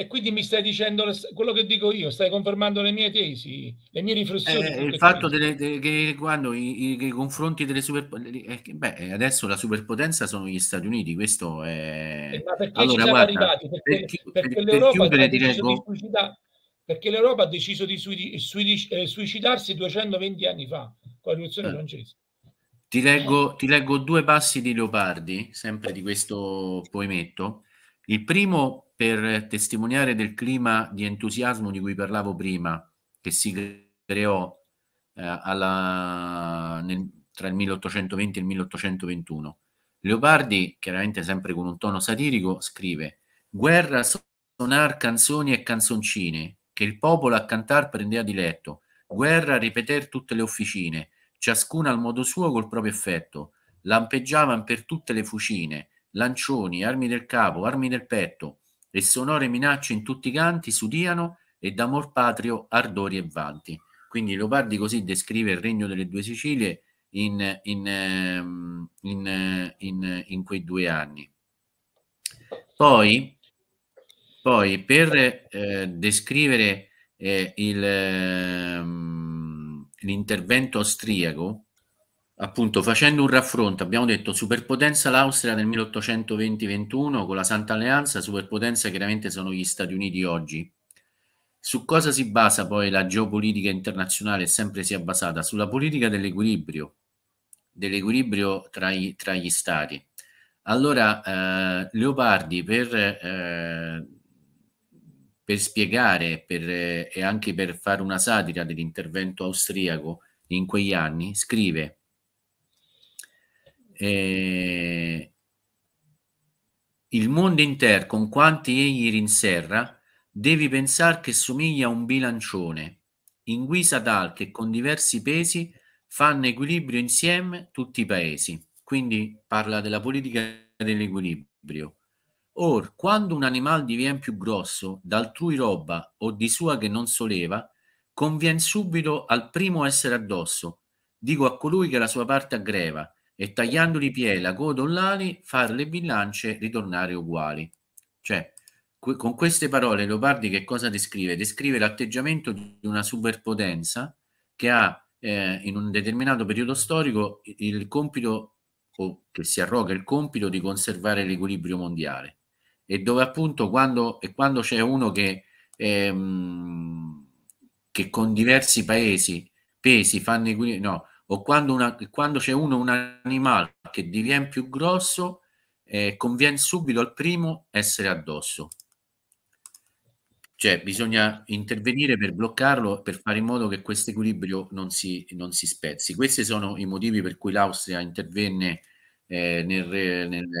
[SPEAKER 1] E quindi mi stai dicendo quello che dico io, stai confermando le mie tesi, le mie riflessioni. Eh,
[SPEAKER 3] eh il fatto delle, de, che quando i, i, i, confronti delle superpotenze, eh, beh, adesso la superpotenza sono gli Stati Uniti, questo è... Eh, ma perché allora, ci guarda, arrivati? Perché, per, perché per, l'Europa per chiudere,
[SPEAKER 1] suicida, perché l'Europa ha deciso di suidi, suidi, eh, suicidarsi 220 anni fa con la rivoluzione eh. francese.
[SPEAKER 3] Ti leggo, ti leggo due passi di Leopardi, sempre di questo poemetto. Il primo per testimoniare del clima di entusiasmo di cui parlavo prima, che si creò eh, alla, nel, tra il 1820 e il 1821. Leopardi, chiaramente sempre con un tono satirico, scrive «Guerra sonar canzoni e canzoncine, che il popolo a cantar prendea letto, guerra ripeter tutte le officine, ciascuna al modo suo col proprio effetto, lampeggiavan per tutte le fucine, lancioni, armi del capo, armi del petto, e sonore minacce in tutti i canti sudiano e d'amor patrio ardori e vanti. Quindi Leopardi così descrive il regno delle due Sicilie in, in, ehm, in, in quei due anni. Poi, poi per eh, descrivere eh, ehm, l'intervento austriaco, appunto facendo un raffronto, abbiamo detto superpotenza l'Austria nel 1820-21 con la Santa Alleanza, superpotenza chiaramente sono gli Stati Uniti oggi. Su cosa si basa poi la geopolitica internazionale? Sempre si è basata sulla politica dell'equilibrio, dell'equilibrio tra, i, tra gli Stati. Allora, eh, Leopardi, per, eh, per spiegare per, eh, e anche per fare una satira dell'intervento austriaco in quegli anni, scrive eh, il mondo intero con quanti egli rinserra, devi pensare che somiglia a un bilancione, in guisa tal che con diversi pesi fanno equilibrio insieme tutti i paesi. Quindi parla della politica dell'equilibrio. Or, quando un animal diviene più grosso, d'altrui roba o di sua che non soleva, conviene subito al primo essere addosso, dico a colui che la sua parte aggreva, e tagliando Ripiela, o Dollani, far le bilance ritornare uguali. Cioè, que con queste parole Leopardi che cosa descrive? Descrive l'atteggiamento di una superpotenza che ha eh, in un determinato periodo storico il compito o che si arroga il compito di conservare l'equilibrio mondiale e dove appunto quando, quando c'è uno che, ehm, che, con diversi paesi pesi fanno equilibrio no, o quando, una, quando c'è uno un animale che diviene più grosso, eh, conviene subito al primo essere addosso. Cioè bisogna intervenire per bloccarlo, per fare in modo che questo equilibrio non si, non si spezzi. Questi sono i motivi per cui l'Austria intervenne eh, nel, nel,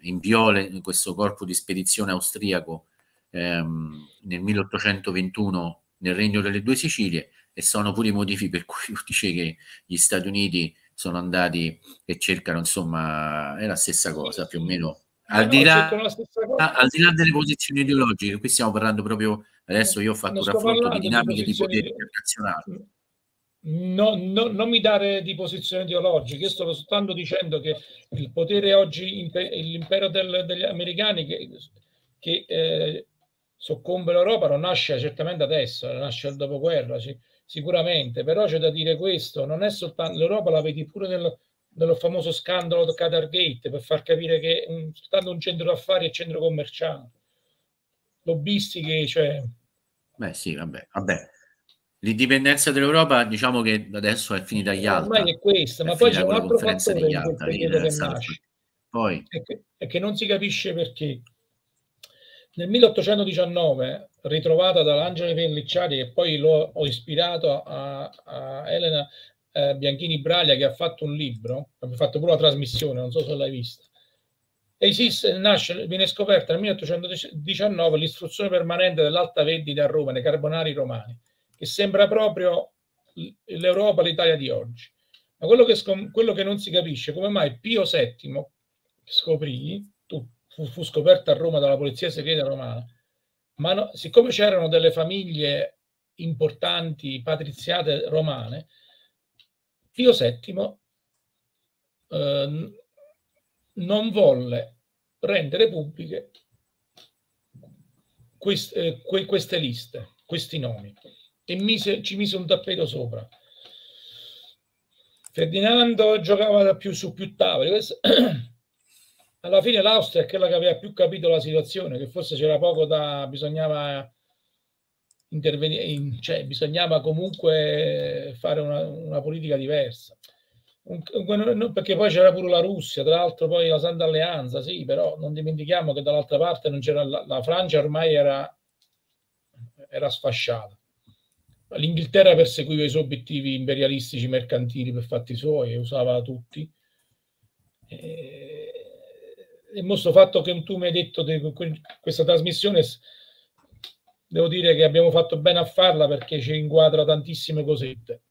[SPEAKER 3] eh, in Viole, in questo corpo di spedizione austriaco ehm, nel 1821 nel Regno delle Due Sicilie, e sono pure i motivi per cui dice che gli Stati Uniti sono andati e cercano, insomma, è la stessa cosa più o meno. Eh al, no, di, là, ah, al di là, delle posizioni ideologiche, qui stiamo parlando proprio adesso. Io ho fatto un raffronto di dinamiche di, di potere internazionale.
[SPEAKER 1] No, no, non mi dare di posizioni ideologiche, io sto soltanto dicendo che il potere oggi, l'impero del, degli americani che, che eh, soccombe l'Europa non nasce certamente adesso, nasce al dopoguerra. Sì sicuramente, però c'è da dire questo, non è soltanto l'Europa, la vedi pure nel, nello famoso scandalo di Qatar Gate per far capire che un, soltanto un centro d'affari e centro commerciale. Lobbisti che cioè...
[SPEAKER 3] Beh sì, vabbè, vabbè. L'indipendenza dell'Europa diciamo che adesso è finita agli altri. Ormai
[SPEAKER 1] è questa, è ma poi c'è un altro fattore degli altri, che nasce. Poi. È che, è che non si capisce perché nel 1819, ritrovata dall'Angelo Pellicciari, che poi l'ho ho ispirato a, a Elena eh, Bianchini Braglia, che ha fatto un libro, abbiamo fatto pure una trasmissione, non so se l'hai vista. Esiste, nasce, viene scoperta nel 1819 l'istruzione permanente dell'alta vendita a Roma, nei carbonari romani, che sembra proprio l'Europa, l'Italia di oggi. Ma quello che, quello che non si capisce è come mai Pio VII scoprì fu, fu scoperta a Roma dalla polizia segreta romana, ma no, siccome c'erano delle famiglie importanti patriziate romane, Pio VII eh, non volle rendere pubbliche quest, eh, que, queste liste, questi nomi, e mise, ci mise un tappeto sopra. Ferdinando giocava più, su più tavoli, alla fine l'Austria è quella che aveva più capito la situazione, che forse c'era poco da, bisognava intervenire, in, cioè bisognava comunque fare una, una politica diversa. perché poi c'era pure la Russia, tra l'altro poi la Santa Alleanza, sì, però non dimentichiamo che dall'altra parte non c'era la, la Francia ormai era, era sfasciata. L'Inghilterra perseguiva i suoi obiettivi imperialistici mercantili per fatti suoi e usava tutti. E, e questo fatto che tu mi hai detto di questa trasmissione, devo dire che abbiamo fatto bene a farla perché ci inquadra tantissime cosette.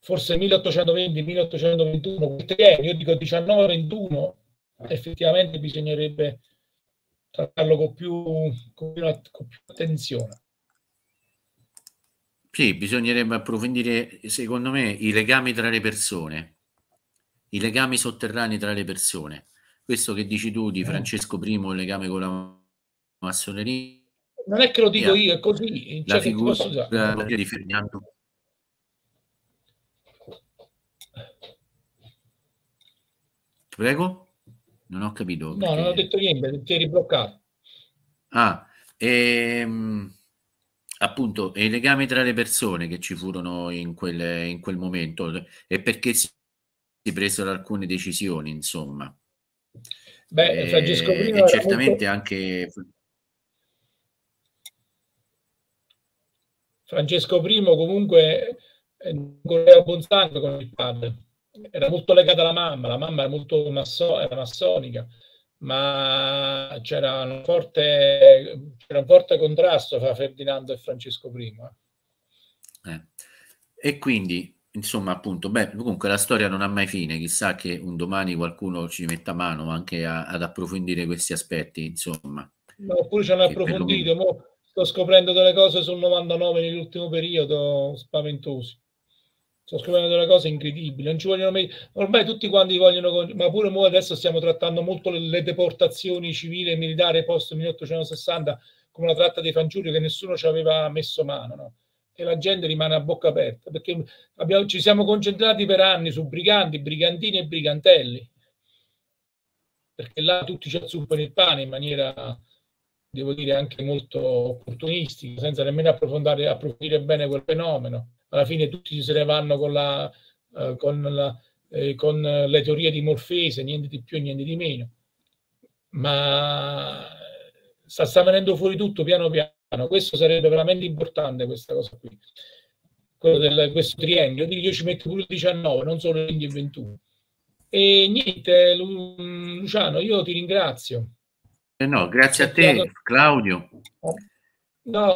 [SPEAKER 1] Forse 1820-1821, questi io dico 1921 effettivamente bisognerebbe trattarlo con più, con più, con più attenzione.
[SPEAKER 3] Sì, bisognerebbe approfondire, secondo me, i legami tra le persone i legami sotterranei tra le persone. Questo che dici tu di eh. Francesco I, il legame con la massoneria.
[SPEAKER 1] Non è che lo dico io, è così. La certo figura
[SPEAKER 3] di Ferdinando. Prego? Non ho capito. Perché... No, non ho
[SPEAKER 1] detto niente, ti eri bloccato.
[SPEAKER 3] Ah, ehm, appunto, i legami tra le persone che ci furono in quel, in quel momento e perché si si presero alcune decisioni, insomma.
[SPEAKER 1] Beh, eh, e, Francesco Prima e certamente molto...
[SPEAKER 3] anche...
[SPEAKER 1] Francesco I comunque correva eh, buon sangue con il padre, era molto legata alla mamma, la mamma era molto masso- era massonica, ma c'era un, forte, c'era un, forte, contrasto fra Ferdinando e Francesco I.
[SPEAKER 3] Eh. eh. E quindi insomma, appunto, beh, comunque la storia non ha mai fine, chissà che un domani qualcuno ci metta mano anche a, ad approfondire questi aspetti, insomma.
[SPEAKER 1] No, oppure ci hanno approfondito, perlomeno... sto scoprendo delle cose sul 99 nell'ultimo periodo spaventosi. Sto scoprendo delle cose incredibili, non ci vogliono mai... ormai tutti quanti vogliono, ma pure noi adesso stiamo trattando molto le, le deportazioni civili e militari post 1860 come la tratta dei fanciulli che nessuno ci aveva messo mano, no? e la gente rimane a bocca aperta perché abbiamo, ci siamo concentrati per anni su briganti, brigantini e brigantelli perché là tutti ci assumono il pane in maniera devo dire anche molto opportunistica senza nemmeno approfondire bene quel fenomeno alla fine tutti se ne vanno con, la, eh, con, la, eh, con le teorie di Morfese niente di più e niente di meno ma eh, sta, sta venendo fuori tutto piano piano questo sarebbe veramente importante, questa cosa qui. Quello del, questo triennio, quindi io ci metto pure il 19, non solo il 21. E niente, Luciano, io ti ringrazio.
[SPEAKER 3] Eh no, grazie a te, Claudio.
[SPEAKER 1] No,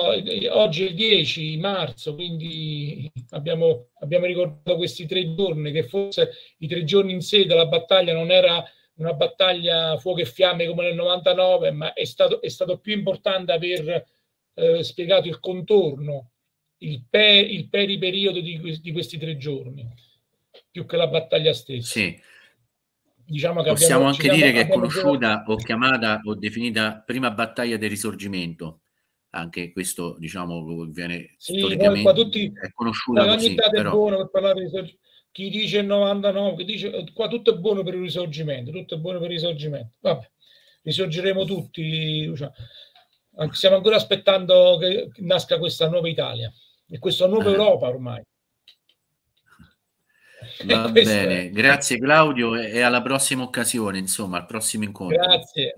[SPEAKER 1] oggi è il 10 marzo, quindi abbiamo, abbiamo ricordato questi tre giorni, che forse i tre giorni in sé della battaglia non era una battaglia fuoco e fiamme come nel 99, ma è stato, è stato più importante aver eh, spiegato il contorno, il, pe, il periperiodo di, di, questi tre giorni,
[SPEAKER 3] più che la battaglia stessa. Sì.
[SPEAKER 1] Diciamo che Possiamo abbiamo, anche dire che è conosciuta
[SPEAKER 3] o chiamata o definita prima battaglia del risorgimento. Anche questo, diciamo, viene sì, storicamente tutti, è conosciuta così, però...
[SPEAKER 1] di, Chi dice il 99, chi dice qua tutto è buono per il risorgimento, tutto è buono per il risorgimento. Vabbè, risorgeremo tutti. Diciamo stiamo ancora aspettando che nasca questa nuova Italia e questa nuova eh. Europa ormai.
[SPEAKER 3] Va bene, grazie Claudio e alla prossima occasione, insomma, al prossimo incontro.
[SPEAKER 2] Grazie.